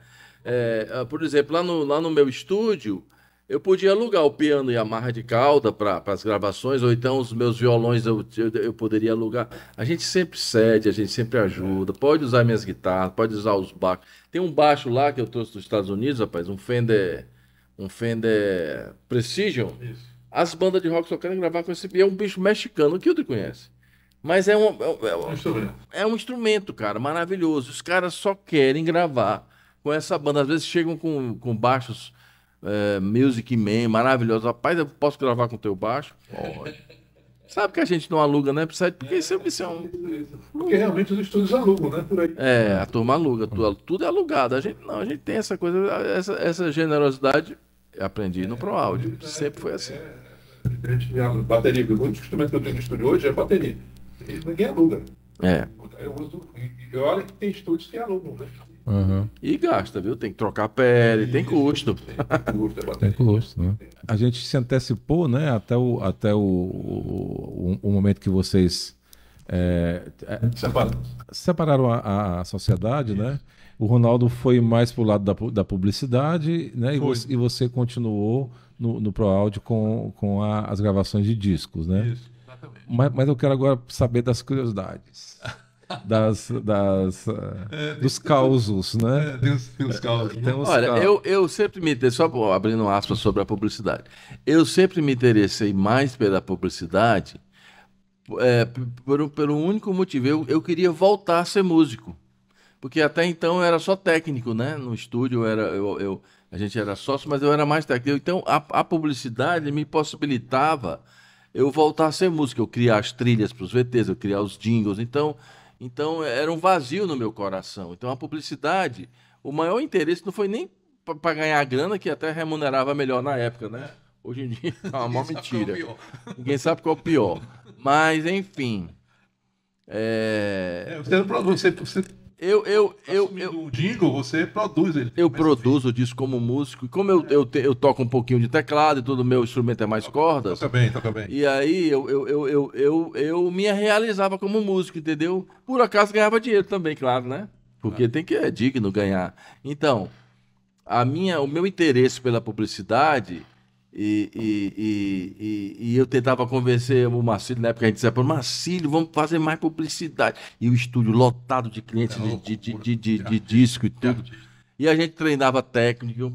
S3: Ah, por exemplo, lá no, lá no meu estúdio eu podia alugar o piano e a marra de cauda para as gravações, ou então os meus violões eu, eu, eu, poderia alugar. A gente sempre cede, a gente sempre ajuda. Pode usar minhas guitarras, pode usar os baixos. Tem um baixo lá que eu trouxe dos Estados Unidos, rapaz, um Fender, um Fender Precision. Isso. As bandas de rock só querem gravar com esse É um bicho mexicano, que tu conhece. Mas é um, é, é um, instrumento. é um instrumento, cara, maravilhoso. Os caras só querem gravar com essa banda. Às vezes chegam com, com baixos é, Music Man, maravilhoso Rapaz, eu posso gravar com teu baixo? Pode. Sabe que a gente não aluga, né, Psy? Porque é isso é um. Porque realmente os estúdios alugam, né? Por aí. É, a turma aluga, tudo, tudo é alugado. A gente não, a gente tem essa coisa, essa, essa generosidade aprendi no Pro Áudio. É, Sempre foi assim. É,
S2: é. a gente aluga
S3: bateria, o único instrumento que eu tenho no estúdio hoje é bateria. E ninguém aluga. É. Eu, uso, e olho que tem estúdios que alugam, né? Uhum. E gasta, viu? Tem que trocar a pele, tem custo. É
S1: tem custo, né? A gente se antecipou, né? Até o, até o, o, o momento que vocês é, é, separaram a, a sociedade, né? Isso. né? O Ronaldo foi mais pro lado da, da publicidade, né? E você, e você, continuou no, no áudio com, com a, as gravações de discos, né? Isso, exatamente. Mas, mas eu quero agora saber das curiosidades. das, das, é, eh, dos causos, né? É, é causos. Né? os Olha, Eu,
S3: eu sempre me interessei, só abrindo aspas sobre a publicidade, eu sempre me interessei mais pela publicidade é, eh, pelo, pelo único motivo, eu, eu queria voltar a ser músico. Porque até então eu era só técnico, né? No estúdio eu era, eu, eu a gente era sócio, mas eu era mais técnico. Então a, a publicidade me possibilitava eu voltar a ser músico, eu criar as trilhas para os VTs, eu criar os jingles. Então então é, era um vazio no meu coração. Então a publicidade, o maior interesse não foi nem para ganhar grana, que até remunerava melhor na época, né? Hoje em dia é uma maior é mentira. É Ninguém sabe qual é o pior. Mas, enfim. É... É, você, não, você, você eu, eu, tá eu, eu, o jingle, você produz ele. Eu produzo o disco como músico. E como eu, eu, eu toco um pouquinho de teclado e todo o meu instrumento é mais cordas. Toca bem, toca bem. E aí eu, eu, eu, eu, eu, me realizava como músico, entendeu? Por acaso ganhava dinheiro também, claro, né? Porque tem que é digno ganhar. Então, a minha, o meu interesse pela publicidade e, e, e, e, eu tentava convencer o Marcílio, na época a gente dizia para Marcílio, vamos fazer mais publicidade. E o estúdio lotado de clientes é de, de, de, disco e tudo. E a gente treinava técnico.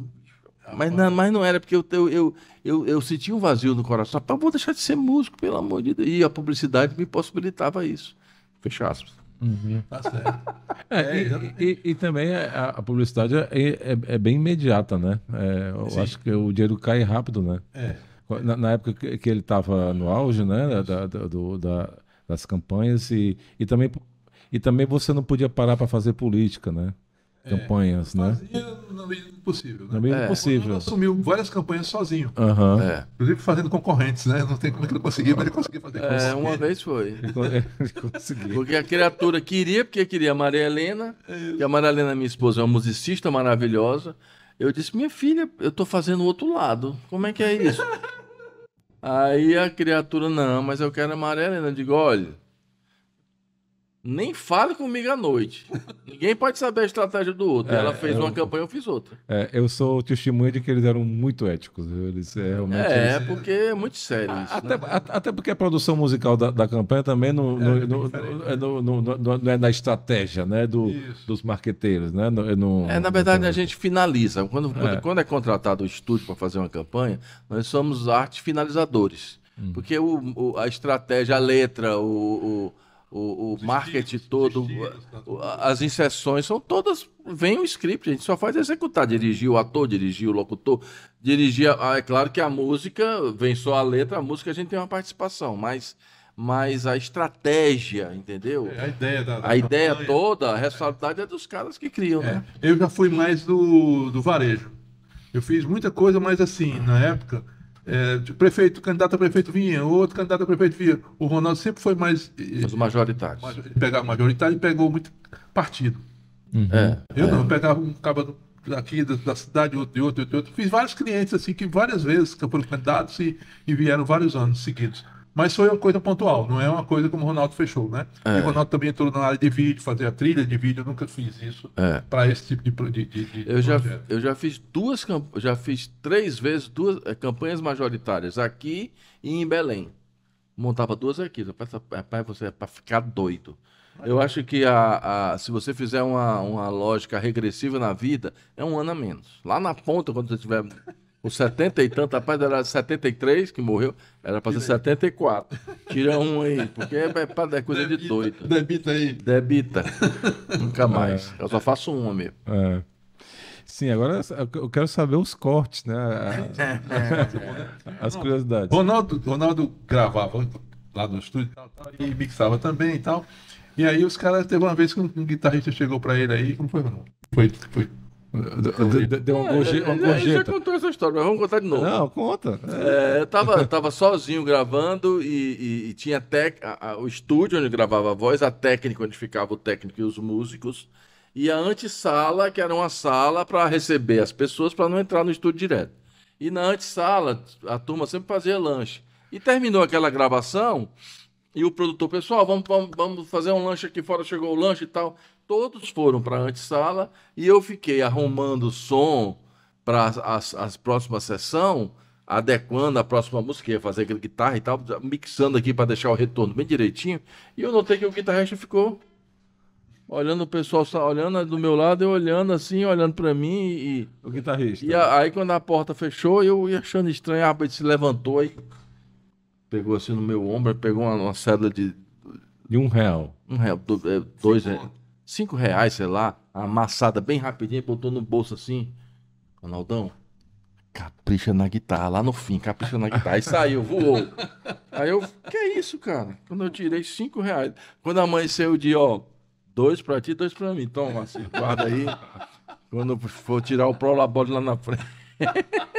S3: Mas não, mas não era, porque eu, eu, eu, eu, sentia um vazio no coração. Pá, vou deixar de ser músico, pelo amor de Deus. E a publicidade me possibilitava isso. Fecha aspas. Uhum. Tá certo.
S1: É, é, e, e, e, também a, a publicidade é, é, é bem imediata, né? É, eu Sim. acho que o dinheiro cai rápido, né? É. Na, na, época que, ele estava no auge, né? Da, da, do, da, das campanhas e, e, também, e também você não podia parar para fazer política, né? Campanhas, né? Fazia na
S2: medida do possível. Né? Na medida do é. possível. Ele assumiu várias campanhas sozinho.
S1: Uhum. É. Inclusive fazendo concorrentes,
S2: né? Não tem como que ele conseguia, mas ele conseguiu fazer. É, conseguir. uma vez foi. É,
S3: conseguiu. Porque a criatura queria, porque queria a Maria Helena, é e a Maria Helena, minha esposa, é uma musicista maravilhosa. Eu disse, minha filha, eu tô fazendo o outro lado. Como é que é isso? Aí a criatura, não, mas eu quero a Maria Helena. Eu digo, olha nem fale comigo à noite. Ninguém pode saber a estratégia do outro. É, Ela fez é uma campanha, eu fiz outra.
S1: É, eu sou testemunha de que eles eram muito éticos. Eles, é, realmente, é, eles...
S3: porque é muito sério isso. Até,
S1: né? até porque a produção musical da, da campanha também não, é, não,
S3: é na estratégia né, do, dos marqueteiros. Né? No, no, é, na verdade, no... a gente finaliza. Quando, quando, quando é contratado o estúdio para fazer uma campanha, nós somos artes finalizadores. Hum. Porque o, o, a estratégia, a letra, o, o o, o marketing estilos, todo, estilos, tá as inserções são todas. Vem o script, a gente só faz executar, dirigir o ator, dirigir o locutor, dirigir. A, ah, é claro que a música vem só a letra, a música a gente tem uma participação, mas, mas a estratégia, entendeu? É, a ideia, da, da a ideia campanha. toda, a responsabilidade é. é dos caras que
S2: criam, é, né? Eu já fui mais do, do varejo. Eu fiz muita coisa, mas assim, na época é, prefeito, candidato a prefeito vinha, outro candidato a prefeito vinha. O Ronaldo sempre foi mais. Eh,
S3: Mas o majoritário.
S2: Ele pegava majoritário e pegou muito partido.
S3: Uhum. É, é. eu é. não,
S2: eu pegava um caba daqui da, da, cidade, outro de outro, outro, outro. Fiz vários clientes assim que várias vezes que foram candidatos e, e vieram vários anos seguidos. Mas foi uma coisa pontual, não é uma coisa como o Ronaldo fechou, né? É. o Ronaldo também entrou na área de vídeo, fazer a trilha de vídeo, eu nunca fiz isso é. para esse tipo de, de, de, de eu projeto. já,
S3: Eu já fiz duas, já fiz três vezes duas eh, campanhas majoritárias aqui e em Belém. Montava duas aqui, rapaz, você é para ficar doido. Eu acho que a, a, se você fizer uma, uma lógica regressiva na vida, é um ano a menos. Lá na ponta, quando você estiver com 70 e tanto, rapaz, era 73 que morreu, era para ser 74. Tira um aí, porque é, é coisa debita, de doido. Debita aí. Debita. Nunca é. mais. É. Eu só faço um mesmo.
S1: É. Sim, agora eu quero saber os cortes, né? É. As curiosidades. Ronaldo,
S2: Ronaldo gravava lá no estúdio e mixava também e tal. E aí os caras, teve uma vez que um, guitarrista chegou para ele aí, como foi, Ronaldo? Foi, foi
S3: Deu uma é, gorjeta. Ele, ele já contou essa história, mas vamos contar de novo. Não, conta. É, eu tava, tava sozinho gravando e, e, e tinha tec, a, a, o estúdio onde gravava a voz, a técnica onde ficava o técnico e os músicos, e a antessala, que era uma sala para receber as pessoas para não entrar no estúdio direto. E na antessala, a turma sempre fazia lanche. E terminou aquela gravação, e o produtor, pessoal, vamos, vamos, vamos fazer um lanche aqui fora, chegou o lanche e tal todos foram para a antessala e eu fiquei arrumando o som para as, as próximas sessão, adequando a próxima música, ia fazer aquele guitarra e tal, mixando aqui para deixar o retorno bem direitinho. E eu notei que o guitarrista ficou olhando o pessoal olhando do meu lado, eu olhando assim, olhando para mim e o guitarrista. E a, aí quando a porta fechou, eu ia achando estranho, a rapa se levantou e pegou assim no meu ombro, pegou uma, uma cédula de de um real. Um real, do, é, dois reais cinco reais, sei lá, amassada bem rapidinho, botou no bolso assim. Ronaldão, capricha na guitarra, lá no fim, capricha na guitarra. Aí saiu, voou. Aí eu, que é isso, cara? Quando eu tirei cinco reais. Quando amanheceu o dia, ó, dois pra ti, dois pra mim. Toma, assim, guarda aí. Quando for tirar o prolabore lá na frente.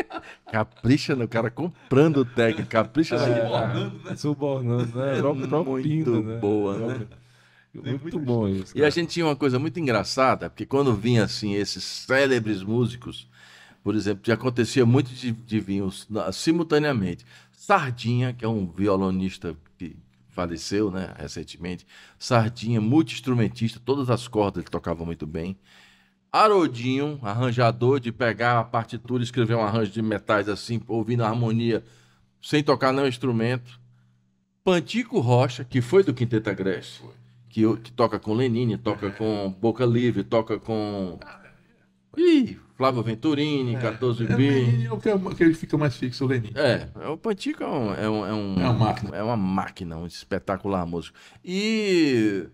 S3: capricha, no cara comprando técnica, capricha é, na
S1: Subornando, né? Subornando, né? Muito boa, né? né?
S3: Muito bom isso. Cara. E a gente tinha uma coisa muito engraçada, porque quando vinha assim esses célebres músicos, por exemplo, já acontecia muito de, de vir os, simultaneamente. Sardinha, que é um violonista que faleceu né, recentemente, Sardinha, multi-instrumentista, todas as cordas ele tocava muito bem. Haroldinho, arranjador de pegar a partitura, escrever um arranjo de metais assim, ouvindo a harmonia, sem tocar nenhum instrumento. Pantico Rocha, que foi do Quinteto Agreste, que, que toca com Lenine, toca com Boca Livre, toca com. Ih, Flávio Venturini, é, 14 é, B. É o que, é, que ele fica mais fixo, o Lenin. É, é, o Pantico é, um, é, um, é, um, é uma máquina. É uma máquina, um espetacular músico. E.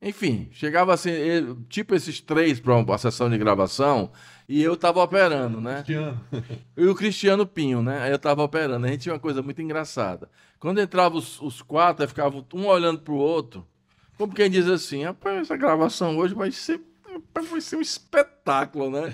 S3: Enfim, chegava assim, tipo esses três para uma sessão de gravação, e eu tava operando, né? Cristiano. E o Cristiano Pinho, né? Eu tava operando. A gente tinha uma coisa muito engraçada. Quando entravam os, os quatro, ficavam um olhando pro outro, como quem diz assim, rapaz, essa gravação hoje vai ser, vai ser um espetáculo, né?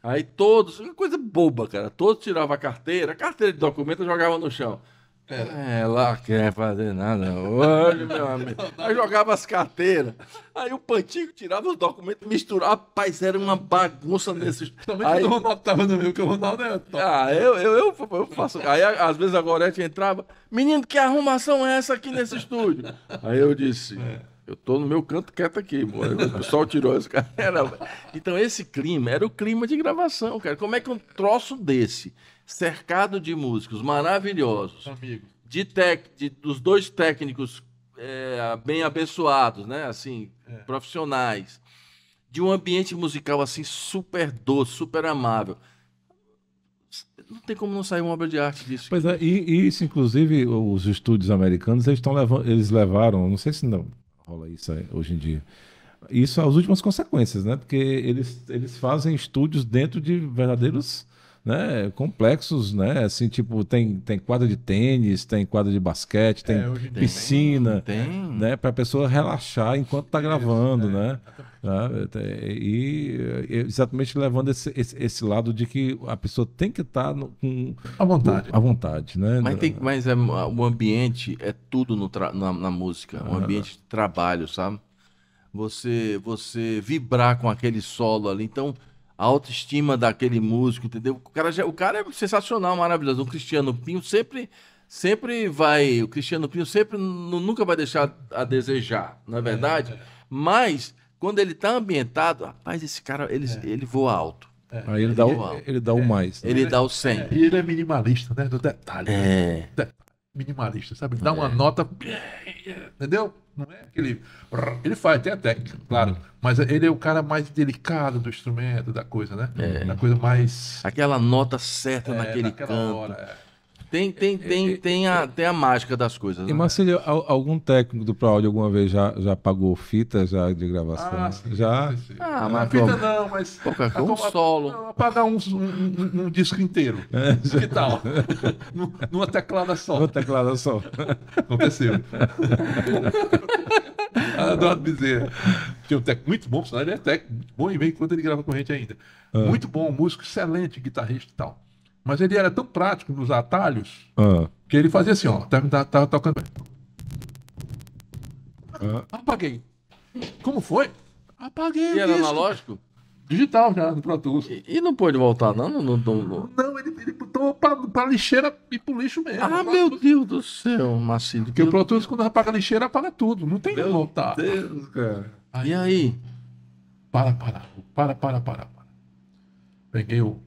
S3: Aí todos, uma coisa boba, cara, todos tiravam a carteira, a carteira de documento jogavam no chão. Pera. Ela é, quer é fazer nada Olha, meu amigo. Aí jogava as carteiras. Aí o Pantico tirava os documentos, misturava. Rapaz, era uma bagunça nesses. Também aí... o Ronaldo tava no meio, que o Ronaldo é top. Ah, eu, eu, eu, eu, faço. Aí às vezes a Gorete entrava. Menino, que arrumação é essa aqui nesse estúdio? Aí eu disse. É. Eu tô no meu canto quieto aqui, O pessoal tirou as carteiras. Então, esse clima era o clima de gravação, cara. Como é que um troço desse cercado de músicos maravilhosos, Amigo. de tec, de, dos dois técnicos é, bem abençoados, né? Assim, é. profissionais, de um ambiente musical assim super doce, super amável. Não tem como não sair uma obra de arte disso.
S1: Pois é, e, e isso, inclusive, os estúdios americanos, eles estão levando, eles levaram, não sei se não rola isso hoje em dia isso as últimas consequências, né? Porque eles, eles fazem estúdios dentro de verdadeiros né, complexos, né? Assim, tipo, tem, tem quadra de tênis, tem quadra de basquete, tem é, piscina, tem, né? tem. né? Para a pessoa relaxar enquanto está gravando, Isso, é, né? Tá, é, e é, exatamente levando esse, esse, esse, lado de que a pessoa tem que estar tá com à vontade, a vontade, né? Mas, tem,
S3: mas é, o ambiente é tudo no na, na, música, o ah. ambiente de trabalho, sabe? Você você vibrar com aquele solo ali, então a autoestima daquele músico, entendeu? O cara, já, o cara é sensacional, maravilhoso. O Cristiano Pinho sempre, sempre vai. O Cristiano Pinho sempre nunca vai deixar a desejar, não é verdade? É, é. Mas quando ele tá ambientado, rapaz, esse cara ele, é. ele voa alto. É. Aí ele, ele dá, o, alto.
S1: ele dá o é. mais.
S3: Né? Ele, ele dá o 100. É, e
S2: ele é minimalista, né? Do detalhe. Né? É. Né? Minimalista, sabe? Dá uma nota. Entendeu? Não é
S3: aquele. Ele faz, tem a técnica, claro. Uhum. Mas ele
S2: é o cara mais delicado do instrumento,
S3: da coisa, né? É. Da coisa mais. Aquela nota certa é, naquele canto. Hora, é. Tem, tem, é, tem, é, é, tem, a, tem a mágica das coisas. E, né?
S1: algum técnico do ProAudio alguma vez já, já pagou fita já de gravação? Ah, sim, já? Sim. Ah, ah, mas fita como...
S3: não, mas. Qualquer
S1: um solo.
S2: Pagar um, um, um, disco inteiro.
S1: É, Que tal?
S2: Numa teclada só. Numa teclada só. Aconteceu. Adoro dizer. Tinha um técnico muito bom, ele é técnico, muito bom e bem quando ele grava com a gente ainda. Ah. Muito bom, músico excelente, guitarrista e tal. Mas ele era tão prático nos atalhos ah. que ele fazia assim, ó. Tava, tá tava tá, tá tocando. Ah.
S3: Apaguei. Como foi? Apaguei. E era disco. analógico? Digital já, no Pro Tools. E, e, não pôde voltar, não? Não, não, não, não ele, ele botou pra, pra lixeira e pro lixo mesmo. Ah, meu Deus do céu, Marcílio. Porque o Pro Tools, quando apaga a lixeira, apaga tudo. Não tem meu
S2: como voltar. Deus, cara. Aí, e aí? Para, para. Para, para, para. para. Peguei o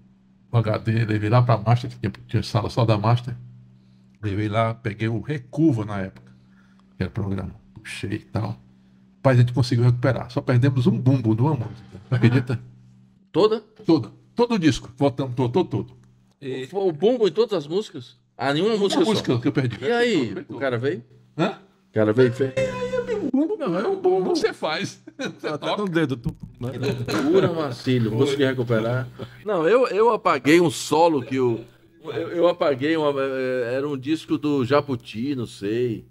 S2: o HD, levei lá para a Master, que tinha sala só da Master. Levei lá, peguei o Recurva na época, que era o programa. Puxei e tal. Mas a gente conseguiu recuperar. Só perdemos um bumbo de uma música. Acredita? Ah. Toda? Toda. Todo o disco. Voltamos, todo, todo, todo.
S3: E... O bumbo em todas as músicas? Ah, nenhuma uma música. Uma música que eu perdi. E aí, o cara veio? Hã? O cara veio e fez. É um bumbo, meu, é um bumbo. Você faz. Até tá toca. no dedo. Tu, né? consegui recuperar. Não, eu, eu apaguei um solo que o. Eu, eu apaguei, uma, é, é, era um disco do Jabuti, não sei.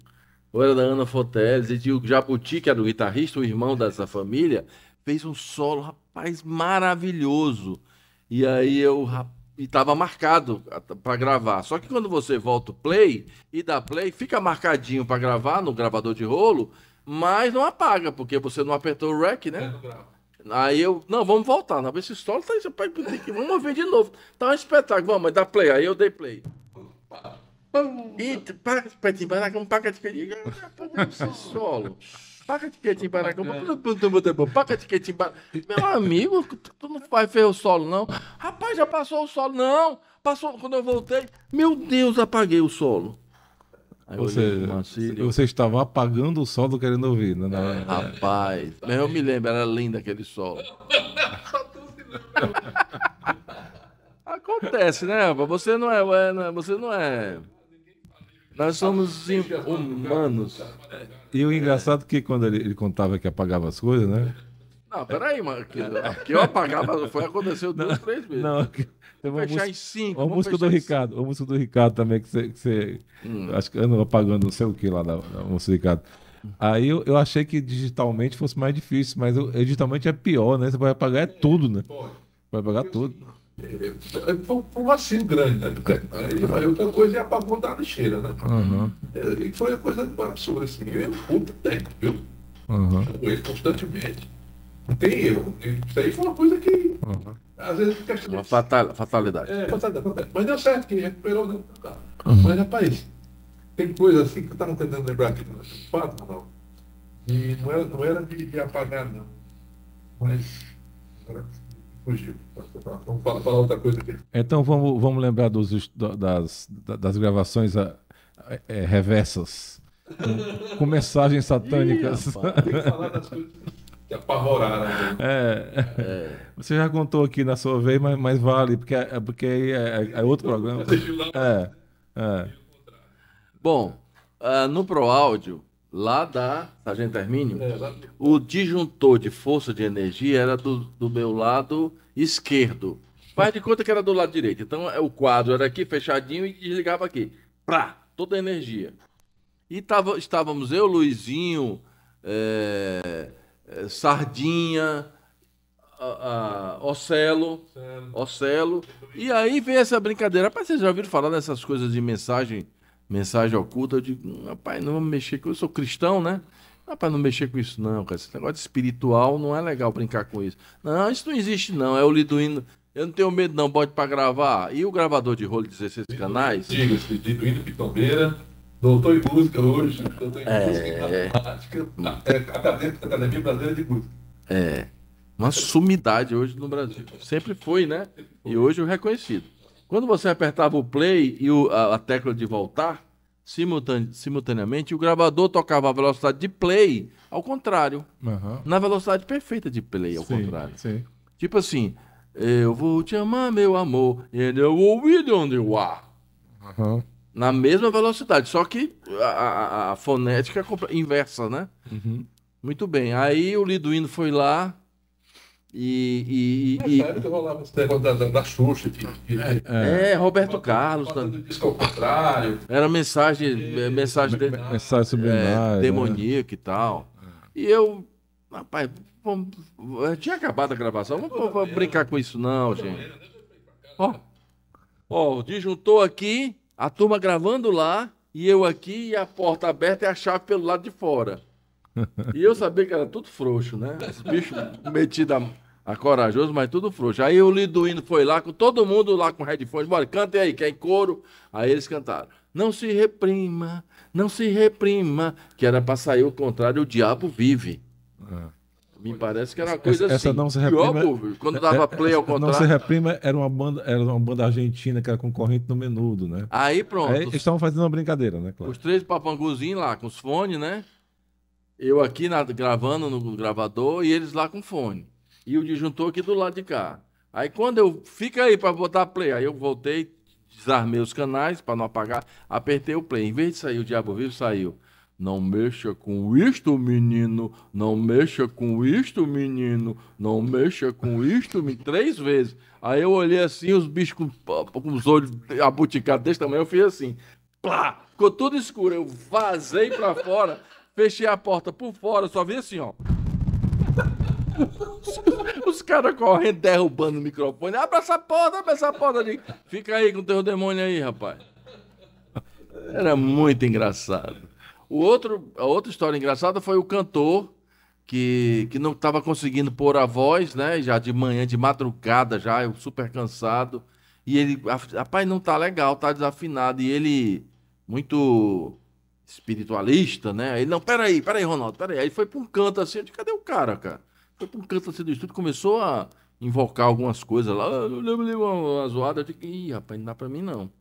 S3: Ou era da Ana Foteles. E o Jabuti, que era o guitarrista, o irmão dessa família, fez um solo, rapaz, maravilhoso. E aí eu, e tava marcado para gravar. Só que quando você volta o play e dá play, fica marcadinho para gravar no gravador de rolo mas não apaga, porque você não apertou o rec, né? Aí eu, não, vamos voltar. Na esse solo tá vamos ver de novo. Tá um espetáculo, vamos, mas dá play. Aí eu dei play. E um paca de solo. Paca de quietinho, paca de quietinho, Meu amigo, tu não vai ver o solo, não. Rapaz, já passou o solo, não. Passou quando eu voltei. Meu Deus, apaguei o solo. Aí Ou seja, você
S1: estava apagando o solo querendo ouvir,
S3: né? É, rapaz, eu me lembro, era lindo aquele solo. Acontece, né? Você é, é, não é, você não é. Nós somos humanos. E o engraçado é que
S1: quando ele, ele, contava que apagava as coisas, né?
S3: Não, peraí, mano. Que, que eu apagava, foi aconteceu duas, não, três vezes. Não, tem então uma fechar em cinco. A música do
S1: Ricardo. Cinco. Uma música do Ricardo também, que você. hum. Acho que ando apagando não sei o que lá da, da música do Ricardo. Aí eu, eu, achei que digitalmente fosse mais difícil, mas eu, digitalmente é pior, né? Você vai apagar é tudo, né? Vai apagar tudo.
S2: É, foi um vacino grande, né? Aí outra coisa é apagou da lixeira, né? Uhum. E foi uma coisa absurda, assim. Eu muito tempo, viu? Uhum. Com ele constantemente. Não tem erro. Isso aí foi uma coisa que.
S3: Uhum.
S2: Às vezes fica questão Uma
S3: fatal, fatalidade.
S2: É, fatalidade. Mas deu certo, que recuperou, né? Uhum. Mas, é rapaz, tem coisa assim que eu estava tentando lembrar aqui, não fato, não. E não era, não era de, de apagar, não. Mas. Era, fugiu. Vamos falar, falar, outra coisa aqui.
S1: Então vamos, vamos lembrar dos, das, das gravações é, reversas. Com, com mensagens satânicas. Ih, rapaz, tem que falar das coisas te apavoraram. Né? É, é. Você já contou aqui na sua vez, mas, mas vale, porque, é, é porque aí é, é, é outro programa. É, é.
S3: Bom, uh, no áudio lá da Sargento tá, Hermínio, é, o disjuntor de força de energia era do, do meu lado esquerdo. Faz de conta que era do lado direito. Então o quadro era aqui, fechadinho, e desligava aqui. Pra! Toda a energia. E tava, estávamos eu, Luizinho, é, eh, sardinha, a, a Ocelo, Ocelo. E aí vem essa brincadeira. Rapaz, vocês já ouviram falar nessas coisas de mensagem, mensagem oculta? Eu digo, rapaz, não vamos mexer com isso. Eu sou cristão, né? Rapaz, não mexer com isso, não, cara. Esse negócio espiritual não é legal brincar com isso. Não, isso não existe, não. É o Liduíno. Eu não tenho medo, não. Bote pra gravar. E o gravador de rolo de 16 canais? Diga, Liduíno Pitombeira.
S2: Doutor em música hoje, doutor em é, música, em matemática, é, Academia Brasileira de Música.
S3: É. Uma sumidade hoje no Brasil. Sempre foi, né? E hoje o reconhecido. Quando você apertava o play e o, a, a, tecla de voltar, simultane, simultaneamente, o gravador tocava a velocidade de play ao contrário. Uhum. Na velocidade perfeita de play, ao sim, contrário. Sim. Tipo assim, eu vou te amar, meu amor, and I will be on the war. Uhum na mesma velocidade, só que a, a, a fonética é inversa, né? Uhum. Muito bem. Aí o Liduino foi lá e. e, e, e... rolava esse negócio
S2: da, da, da Xuxa. De, de... É,
S3: é, Roberto Botando, Carlos. Botando disco ao contrário. Era mensagem. E... É, é, mensagem, de, mensagem subliminal. É, né? demoníaca é. e tal. É. E eu. Rapaz, vamos, tinha acabado a gravação. Vamos, vamos, brincar com isso, não, gente. Ó, ó, disjuntou aqui. A turma gravando lá e eu aqui e a porta aberta e a chave pelo lado de fora. E eu sabia que era tudo frouxo, né? Os bichos metidos a, a, corajoso, mas tudo frouxo. Aí o Liduíno foi lá com todo mundo lá com headphones. Bora, cantem aí, quer é coro? Aí eles cantaram. Não se reprima, não se reprima. Que era para sair o contrário, o diabo vive. Ah. Me parece que era uma coisa essa, assim. É, é, essa não se reprima, pior, quando dava play ao contrário. Não se
S1: reprima era uma banda, era uma banda argentina que era concorrente no menudo, né? Aí pronto. Aí, estavam fazendo uma brincadeira, né? Claro. Os
S3: três papanguzinhos lá com os fones, né? Eu aqui na, gravando no gravador e eles lá com fone. E o disjuntor aqui do lado de cá. Aí quando eu fica aí para botar play, aí eu voltei, desarmei os canais para não apagar, apertei o play. Em vez de sair o Diabo Vivo, saiu. Não mexa com isto, menino. Não mexa com isto, menino. Não mexa com isto, me três vezes. Aí eu olhei assim, os bichos com, os olhos abuticados desse tamanho, eu fiz assim. Plá! Ficou tudo escuro. Eu vazei para fora, fechei a porta por fora, só vi assim, ó. Os, os caras correndo, derrubando o microfone. Abra essa porta, abre essa porta ali. Fica aí com o teu demônio aí, rapaz. Era muito engraçado. O outro, a outra história engraçada foi o cantor que, que não estava conseguindo pôr a voz, né? Já de manhã, de madrugada, já eu super cansado. E ele, rapaz, não tá legal, tá desafinado. E ele, muito espiritualista, né? Ele, não, peraí, peraí, Ronaldo, peraí. Aí foi para um canto assim, eu disse, cadê o cara, cara? Foi para um canto assim do estúdio, começou a invocar algumas coisas lá. Ah, eu lembro uma, uma zoada, eu disse, ih, rapaz, não dá para mim não.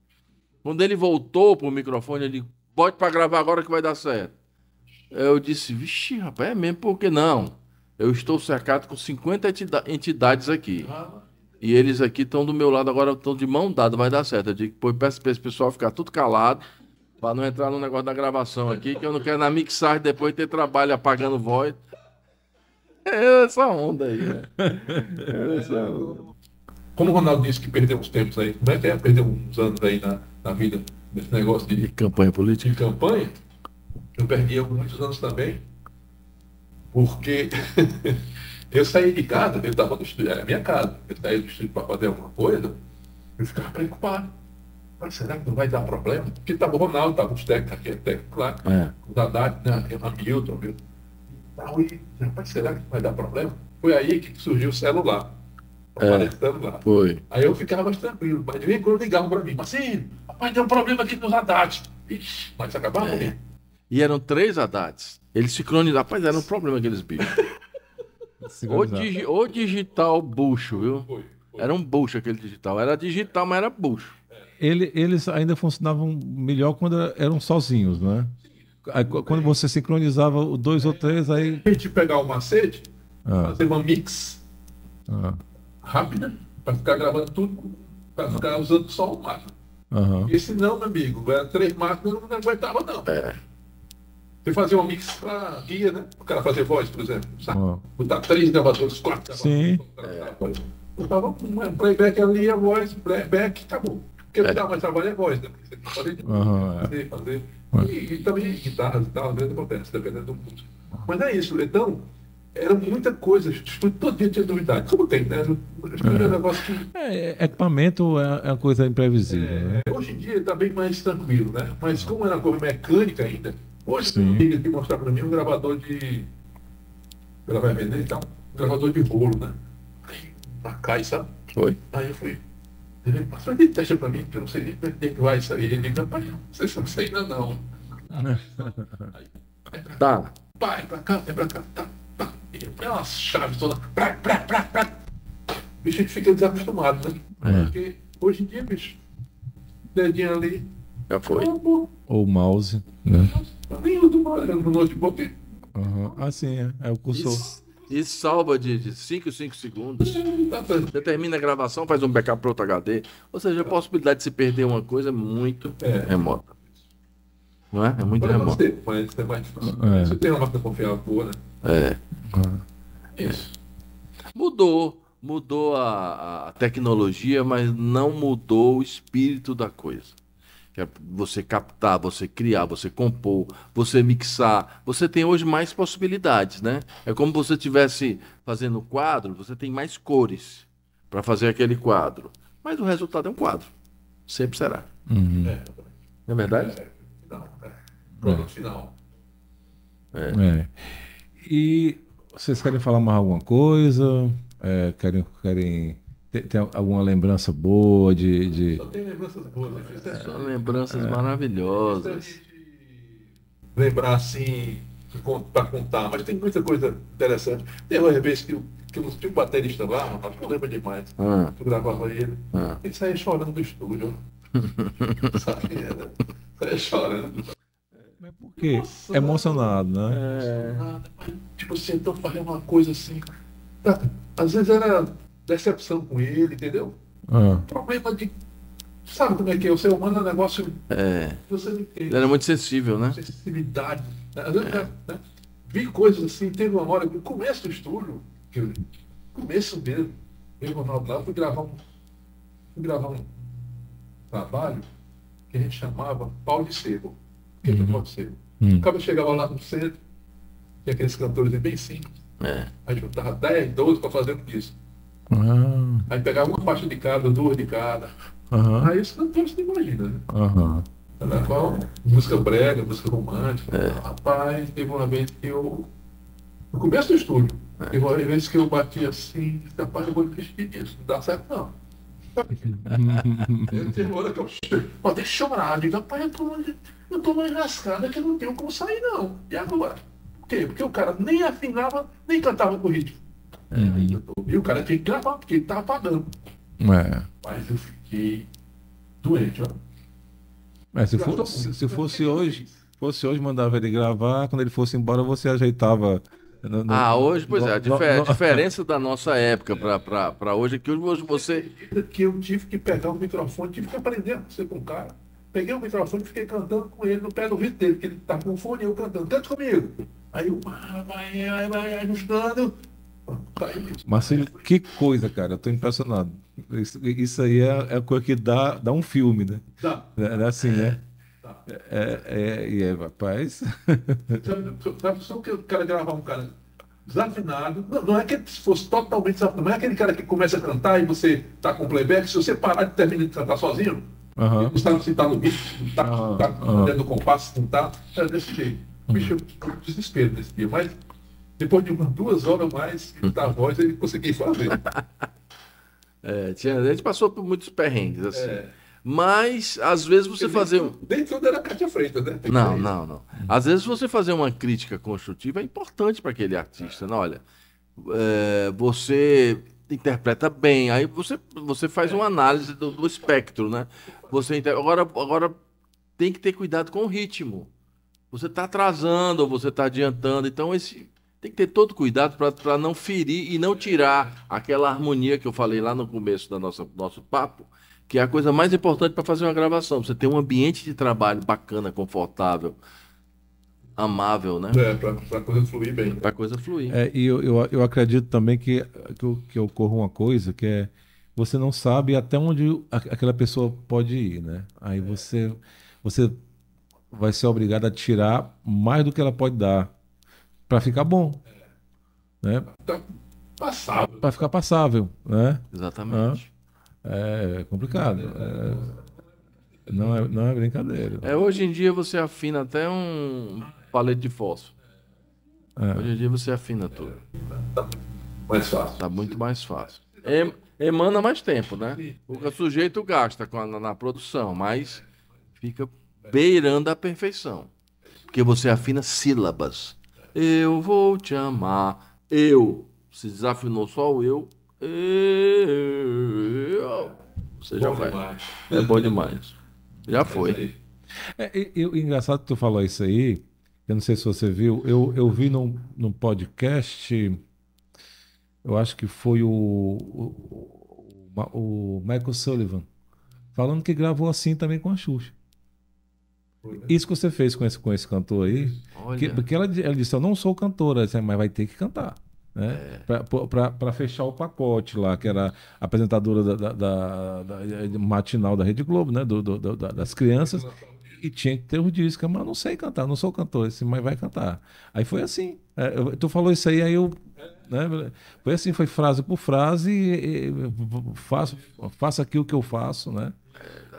S3: Quando ele voltou pro microfone, ele bote para gravar agora que vai dar certo. Eu disse, vixe, rapaz, é mesmo, por que não? Eu estou cercado com 50 entidades aqui. E eles aqui estão do meu lado agora, estão de mão dada, vai dar certo. Eu digo, pô, peço para esse pessoal ficar tudo calado, para não entrar no negócio da gravação aqui, que eu não quero na mixagem depois ter trabalho apagando voz. É essa onda aí, né? É essa onda.
S2: Como o Ronaldo disse que perdeu uns tempos aí, como é que é? Perdeu uns anos aí na, na vida nesse negócio
S3: de, de campanha política. De campanha. Eu perdi muitos anos também,
S2: porque eu saí de casa, eu estava no estúdio, era a minha casa, eu saí do estúdio para fazer alguma coisa, eu ficava preocupado. Mas será que não vai dar problema? Porque estava tá o Ronaldo, estava tá os técnicos, aqui, é técnico lá, é. o Haddad, né, o é Hamilton, viu? Então, e, mas será que não vai dar problema? Foi aí que surgiu o celular.
S3: É, aparecendo é, lá. Foi. Aí eu
S2: ficava mais tranquilo, mas de vez em quando ligavam para mim, Marcinho, mas tem um problema aqui nos Haddads.
S3: Ixi, acabaram se é. Né? E eram três Haddads. Eles sincronizavam, clonizaram. Rapaz, era um problema aqueles bichos. o, digi o, digital bucho, viu? Foi, foi. Era um bucho aquele digital. Era digital, mas era bucho.
S1: Ele, eles ainda funcionavam melhor quando eram sozinhos, né? Aí, quando você sincronizava o dois ou três, aí.
S2: A gente pegar o macete, ah. fazer uma mix ah. rápida, para ficar gravando tudo, para ficar usando só o máximo. Uhum. Esse não, meu amigo, era três marcas, eu não aguentava, não. É. Você fazia um mix pra guia, né? O cara fazer voz, por exemplo. Sabe? Uhum. Botar três gravadores, quatro gravadores. Sim. É. eu tava com um playback ali, a voz, playback, acabou. Porque ele é. dá mais trabalho é voz, né? Porque você não pode uhum, fazer, fazer. É. E, e, também guitarras e tal, às acontece, dependendo do músico. Mas é isso, então era muita coisa, todo dia tinha novidade. Como tem, né? é um que. É, é
S1: equipamento é, é uma coisa imprevisível. É, né?
S2: Hoje em dia está bem mais tranquilo, né? Mas como era uma coisa mecânica ainda, hoje Sim. você liga aqui mostrar para mim um gravador de. Ela vai vender e então, tal, um gravador de rolo, né? para cá e sabe? Oi. Aí eu fui. Ele passou de teste para mim, que eu não sei nem para que vai sair. Ele disse, rapaz, você não sei ainda não.
S3: aí, vai pra tá.
S2: Pai, cá, vai para cá, tá. Ele é tem chave toda. Pra, pra, pra, pra. Bicho, a gente fica desacostumado, né? É. Porque hoje em dia, bicho, dedinho ali.
S3: Já foi.
S1: Ou o mouse, né?
S3: Nem do mouse né, no notebook.
S1: Uhum. Ah, sim, é, é o cursor.
S3: E salva de 5 5 segundos. É, tá você termina a gravação, faz um backup para outro HD. Ou seja, a possibilidade de se perder uma coisa é muito é. remota. Não é? É muito remota. mas é mais É. Você tem uma máquina confiável boa, né? É. Isso. É. Mudou. Mudou a, a tecnologia, mas não mudou o espírito da coisa. Que é você captar, você criar, você compor, você mixar. Você tem hoje mais possibilidades, né? É como você estivesse fazendo quadro, você tem mais cores para fazer aquele quadro. Mas o resultado é um quadro. Sempre será. Uhum. É. Não é verdade?
S2: É. Não. É. final.
S3: É. é.
S1: E vocês querem falar mais alguma coisa? É, querem, querem tem, alguma lembrança boa de, de... Só
S3: tem lembranças boas, né? só lembranças é. maravilhosas. De... Lembrar assim, para contar, mas tem muita
S2: coisa interessante. Tem uma vez que, que eu tinha um baterista lá, rapaz, eu lembro demais. Ah. Eu gravava ele. Ah. Ele saía chorando do estúdio. saía, saía chorando.
S1: Mas por quê? emocionado, né? É... Emocionado.
S2: Tipo assim, então falei uma coisa assim. Tá, às vezes era decepção com ele, entendeu? Ah. Problema de. Sabe como é que é? O ser humano é um negócio. É. Você não Era muito
S3: sensível, né?
S2: Sensibilidade. Né? Às vezes, é. né? Vi coisas assim, teve uma hora, no começo do estúdio, que eu, começo mesmo, eu e lá, fui gravar um. Fui gravar um trabalho que a gente chamava Paulo de Sebo que uhum. aconteceu? Uhum. O cara chegava lá no centro, tinha aqueles cantores bem simples, é. aí juntava 10, 12 para fazer um disco.
S3: Uhum.
S2: Ah. Aí pegava uma faixa de cada, duas de cada. Uhum. Aí os cantores não imaginam, né? Uhum. Na qual, música brega, música romântica. É. Rapaz, teve uma vez que eu. No começo do estúdio, é. teve uma vez que eu bati assim, rapaz, eu vou investir nisso, não dá certo não. eu, teve uma hora que eu cheguei, deixa eu chorar, digo, rapaz, eu tô eu tô mais enrascada que eu não tenho como sair, não. E agora? Por quê? Porque o cara nem afinava, nem cantava com ritmo.
S1: Uhum. E o cara tinha
S2: que gravar, porque ele tava pagando. É. Mas eu fiquei doente, ó.
S1: Mas se, for, se, se fosse hoje, fosse hoje, mandava ele gravar, quando ele fosse embora, você ajeitava.
S3: No, no, ah, hoje, pois no, é, a, a diferença da nossa época para hoje é que hoje você.
S2: Que eu tive que pegar o microfone, tive que aprender a ser com o cara peguei o microfone e fiquei cantando com ele no pé do vídeo dele, porque ele tá com fone e eu cantando, canta comigo. Aí eu, ah, vai, vai, vai, ajustando. Tá
S1: Marcelo, que coisa, cara, eu tô impressionado. Isso, isso aí é, é a coisa que dá, dá um filme, né? Dá. É, é assim, né? É, é, é, e é, é, rapaz.
S2: Sabe, só que eu quero gravar um cara desafinado. Não, não, é que fosse totalmente desafinado, não é aquele cara que começa a cantar e você tá com playback, se você parar de terminar de cantar sozinho, Uhum. Não sentar no bicho, não está uhum. tá, tá, tá dentro do compasso, não tá, Era desse jeito. Bicho, uhum. desespero nesse dia. Mas
S3: depois de umas duas horas mais da voz, ele conseguiu fazer. é, tinha, a gente passou por muitos perrengues, assim. É. Mas, às vezes, você fazer. Dentro, dentro da Cátia frente, né? não, não, não. Às vezes, você fazer uma crítica construtiva é importante para aquele artista. É. Né? Olha, é, você interpreta bem. Aí você, você faz é. uma análise do, do espectro, né? Você inter... agora, agora tem que ter cuidado com o ritmo. Você está atrasando ou você está adiantando. Então esse tem que ter todo cuidado para não ferir e não tirar aquela harmonia que eu falei lá no começo do nosso, nosso papo, que é a coisa mais importante para fazer uma gravação. Você ter um ambiente de trabalho bacana, confortável amável, né? É, pra, pra coisa fluir bem. Né? Pra coisa fluir. É,
S1: e eu, eu, eu acredito também que, que, que ocorra uma coisa que é você não sabe até onde aquela pessoa pode ir, né? Aí é. você, você vai ser obrigado a tirar mais do que ela pode dar para ficar bom, é. né? Tá passável. Para ficar passável, né? Exatamente. É, é complicado. É, não, é, não é brincadeira.
S3: É, hoje em dia você afina até um palete de fósforo. É. Hoje em dia você afina tudo. mais fácil. Tá muito mais fácil. Em, emana mais tempo, né? O sujeito gasta a, na, na produção, mas fica beirando a perfeição. Porque você afina sílabas. Eu vou te amar. Eu. Se desafinou só o eu. Eu. Você já bom vai. Demais. É bom demais. Já foi. É,
S1: é eu, engraçado que tu falou isso aí, eu não sei se você viu, eu, eu vi num, num podcast, eu acho que foi o, o, o, Michael Sullivan, falando que gravou assim também com a Xuxa. Isso que você fez com esse, com esse cantor aí, que, porque ela, ela disse, eu não sou cantora, disse, assim, mas vai ter que cantar. Né? É. para fechar o pacote lá, que era apresentadora da, da, da, da matinal da Rede Globo, né? Do, do, do, das crianças, e tinha que ter o disco, mas não sei cantar, não sou cantor, esse, mas vai cantar. Aí foi assim. É, tu falou isso aí, aí eu. Né, foi assim, foi frase por frase, e, e, faço, faço aqui o que eu faço, né?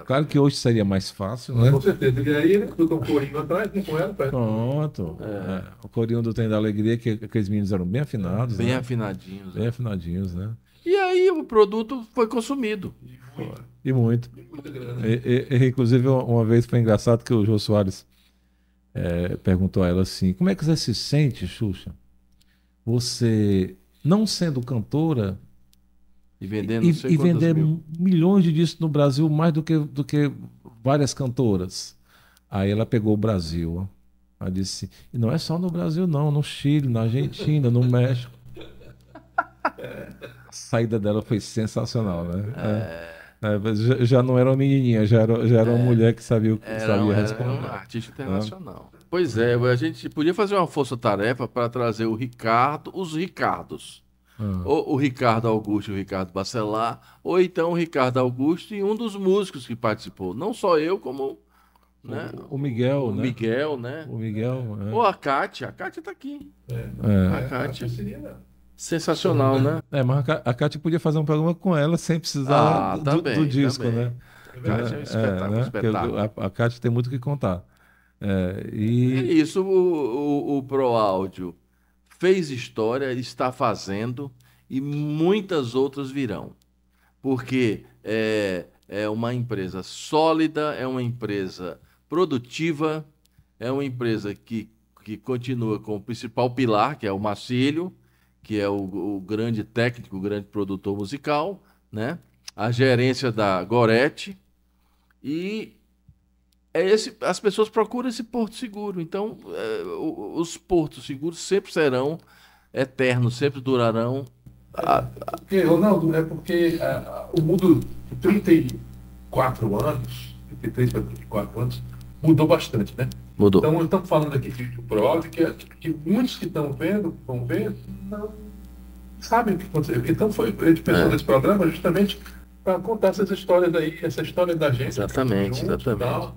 S1: Claro que hoje seria mais fácil, né? Com certeza.
S2: E aí,
S3: né, tu com
S1: o corinho atrás, né, Com ela, perto. Pronto. É. É. O corinho do Tem da Alegria, que aqueles meninos eram bem afinados. Bem né? afinadinhos. Bem é. afinadinhos, né?
S3: E aí o produto foi consumido.
S1: E muito. E, e, inclusive, uma vez foi engraçado que o Jô Soares é, perguntou a ela assim: como é que você se sente, Xuxa? Você não sendo cantora.
S3: E vendendo, e, e vender mil.
S1: milhões de discos no Brasil, mais do que, do que várias cantoras. Aí ela pegou o Brasil. Ela disse: e não é só no Brasil, não, no Chile, na Argentina, no México. A saída dela foi sensacional, né? É. é. Né? Já, já não era uma menininha, já era, já era é, uma mulher que sabia o que era, sabia responder. Era uma artista né? internacional.
S3: Pois é, a gente podia fazer uma força-tarefa para trazer o Ricardo, os Ricardos. Ah. Ou o Ricardo Augusto e o Ricardo Bacelar, ou então o Ricardo Augusto e um dos músicos que participou. Não só eu, como né? O, Miguel, o né? Miguel, né? O Miguel, né? Ou é. a Kátia. A Kátia tá aqui. É. É. A Kátia.
S1: Sensacional, uhum. né? É, mas a Kátia podia fazer um programa com ela sem precisar ah, do, também, do, disco, também. né? É, é um é, espetáculo, é, né? espetáculo. A, a Kátia tem muito o que contar. É, e...
S3: e... É isso o, o, o Pro Áudio fez história, está fazendo e muitas outras virão. Porque é, é uma empresa sólida, é uma empresa produtiva, é uma empresa que, que continua com o principal pilar, que é o Marcílio, que é o, o grande técnico, o grande produtor musical, né? a gerência da Gorete. E é esse, as pessoas procuram esse porto seguro. Então, é, os portos seguros sempre serão eternos, sempre durarão. A, é, Porque, Ronaldo,
S2: é porque é, o mundo de 34 anos, 33 para 34 anos, mudou bastante, né? Mudou. Então, estamos falando aqui de, prova que, que muitos que estão vendo, vão ver, não sabem o que aconteceu. Então, foi, a gente pensou é. nesse programa justamente para contar essas histórias aí, essa história da gente.
S3: Exatamente, junto, exatamente.
S2: Tal.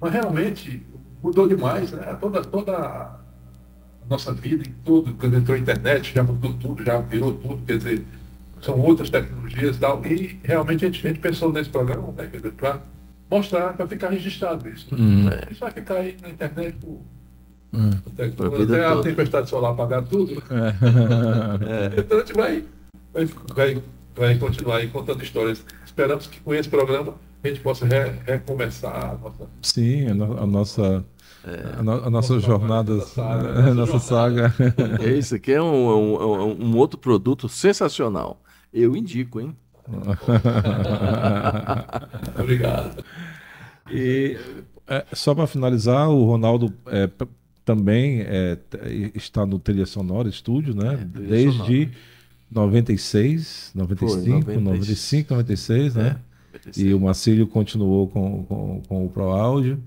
S2: Mas realmente mudou demais, né? Toda, toda a nossa vida, em tudo, quando entrou a internet, já mudou tudo, já virou tudo, quer dizer, são outras tecnologias e tal. E realmente a gente, a gente pensou nesse programa, né, para mostrar para ficar registrado isso. Hum, é, Isso vai ficar aí na internet por. Hum, até,
S1: até a
S2: tempestade solar
S1: apagar tudo. Né? É.
S2: Então a gente vai, vai, vai, vai continuar aí contando histórias. Esperamos que com esse programa a gente possa re, recomeçar a nossa.
S1: Sim, a, no, a nossa. É. A, no, a né? nossa jornada, a nossa saga. É
S3: isso aqui é um, é um, é um outro produto sensacional. Eu indico, hein?
S1: Obrigado.
S3: E é, só
S1: para finalizar, o Ronaldo é, também é, está no Trilha Sonora Estúdio, né? É, Desde sonora. 96, 95, Foi, 90... 95, 96, né? 96. É, e o Marcílio continuou com, com, com o Pro Áudio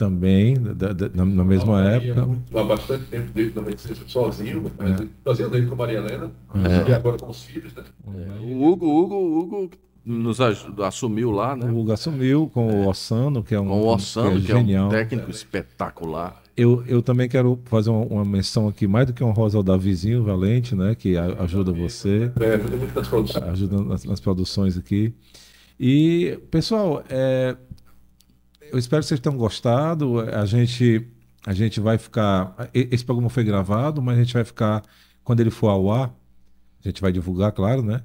S1: também, da, da, na, na, mesma época.
S2: há bastante tempo, desde 96, sozinho,
S1: é.
S2: dele com a Maria Helena, é. e agora com os filhos, né? É. O Hugo, Hugo, Hugo
S3: nos assumiu lá, né? O
S1: Hugo assumiu com é. o Ossano, que é um, com o Ossano, que, é que é, um
S3: técnico espetacular.
S1: Eu, eu também quero fazer uma, uma menção aqui, mais do que um rosa ao Davizinho Valente, né? Que a, ajuda você. É, ajuda muito nas produções. Ajuda nas, nas produções aqui. E, pessoal, é, eu espero que vocês tenham gostado. A gente, a gente vai ficar. Esse programa foi gravado, mas a gente vai ficar. Quando ele for ao ar, a gente vai divulgar, claro, né?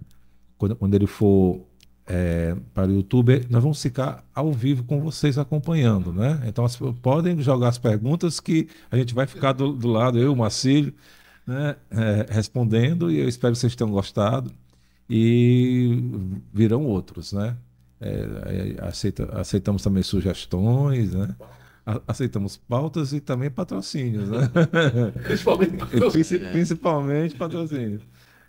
S1: Quando, quando ele for é, para o YouTube, nós vamos ficar ao vivo com vocês acompanhando, né? Então podem jogar as perguntas que a gente vai ficar do, do lado, eu, Marcílio, né? É, respondendo. E eu espero que vocês tenham gostado. E virão outros, né? É, aceita, aceitamos também sugestões, né? aceitamos pautas e também patrocínios, né? principalmente, principalmente patrocínios.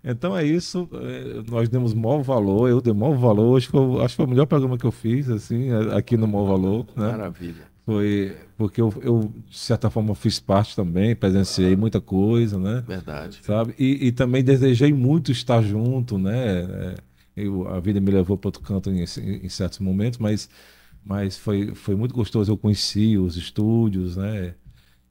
S1: Então é isso, é, nós demos maior valor, eu dei maior valor, acho que, eu, acho que foi o melhor programa que eu fiz, assim, é, aqui no Mó Valor. Né? Maravilha. Foi porque eu, eu, de certa forma, fiz parte também, presenciei muita coisa, né? Verdade. Sabe? E, e também desejei muito estar junto, né? É eu, a vida me levou para outro canto em, em, certos momentos, mas, mas foi, foi muito gostoso. Eu conheci os estúdios, né?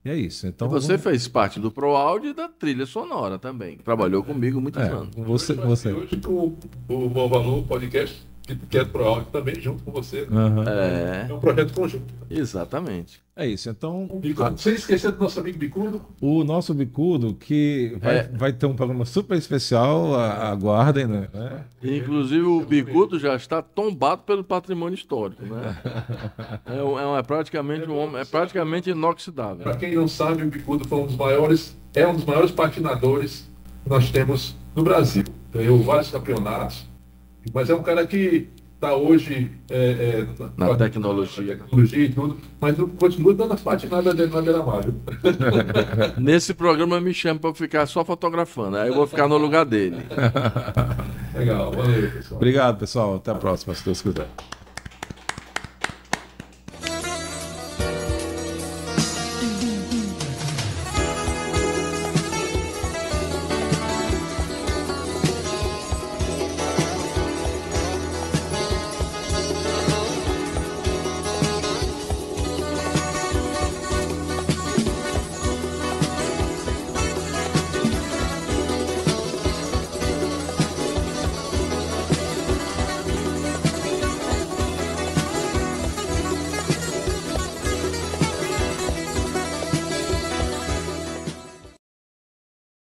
S1: E é isso. Então, e você vamos...
S3: fez parte do Pro Áudio e da trilha sonora também. Trabalhou comigo muitos é, anos. Você, você. Hoje com o Bom Valor Podcast,
S1: que, é Pro Áudio também, junto com você. Uhum. É... é um projeto conjunto. Exatamente. É isso, então. Bicudo. Sem esquecer do nosso amigo Bicudo. O nosso Bicudo, que vai, é. vai ter um programa super especial, aguardem, né?
S3: Inclusive, o Bicudo já está tombado pelo patrimônio histórico, né? é, é, é praticamente um homem, é praticamente inoxidável. Para
S2: quem não sabe, o Bicudo foi um dos maiores, é um dos maiores patinadores que nós temos no Brasil. Ganhou vários campeonatos, mas é um cara que está hoje é, é, na, na tecnologia. tecnologia e tudo, mas continua dando as patinadas dele na beira-mar.
S3: Nesse programa me chama para ficar só fotografando, aí eu vou ficar no lugar dele. Legal, valeu, pessoal.
S1: Obrigado, pessoal. Até a próxima, se Deus quiser.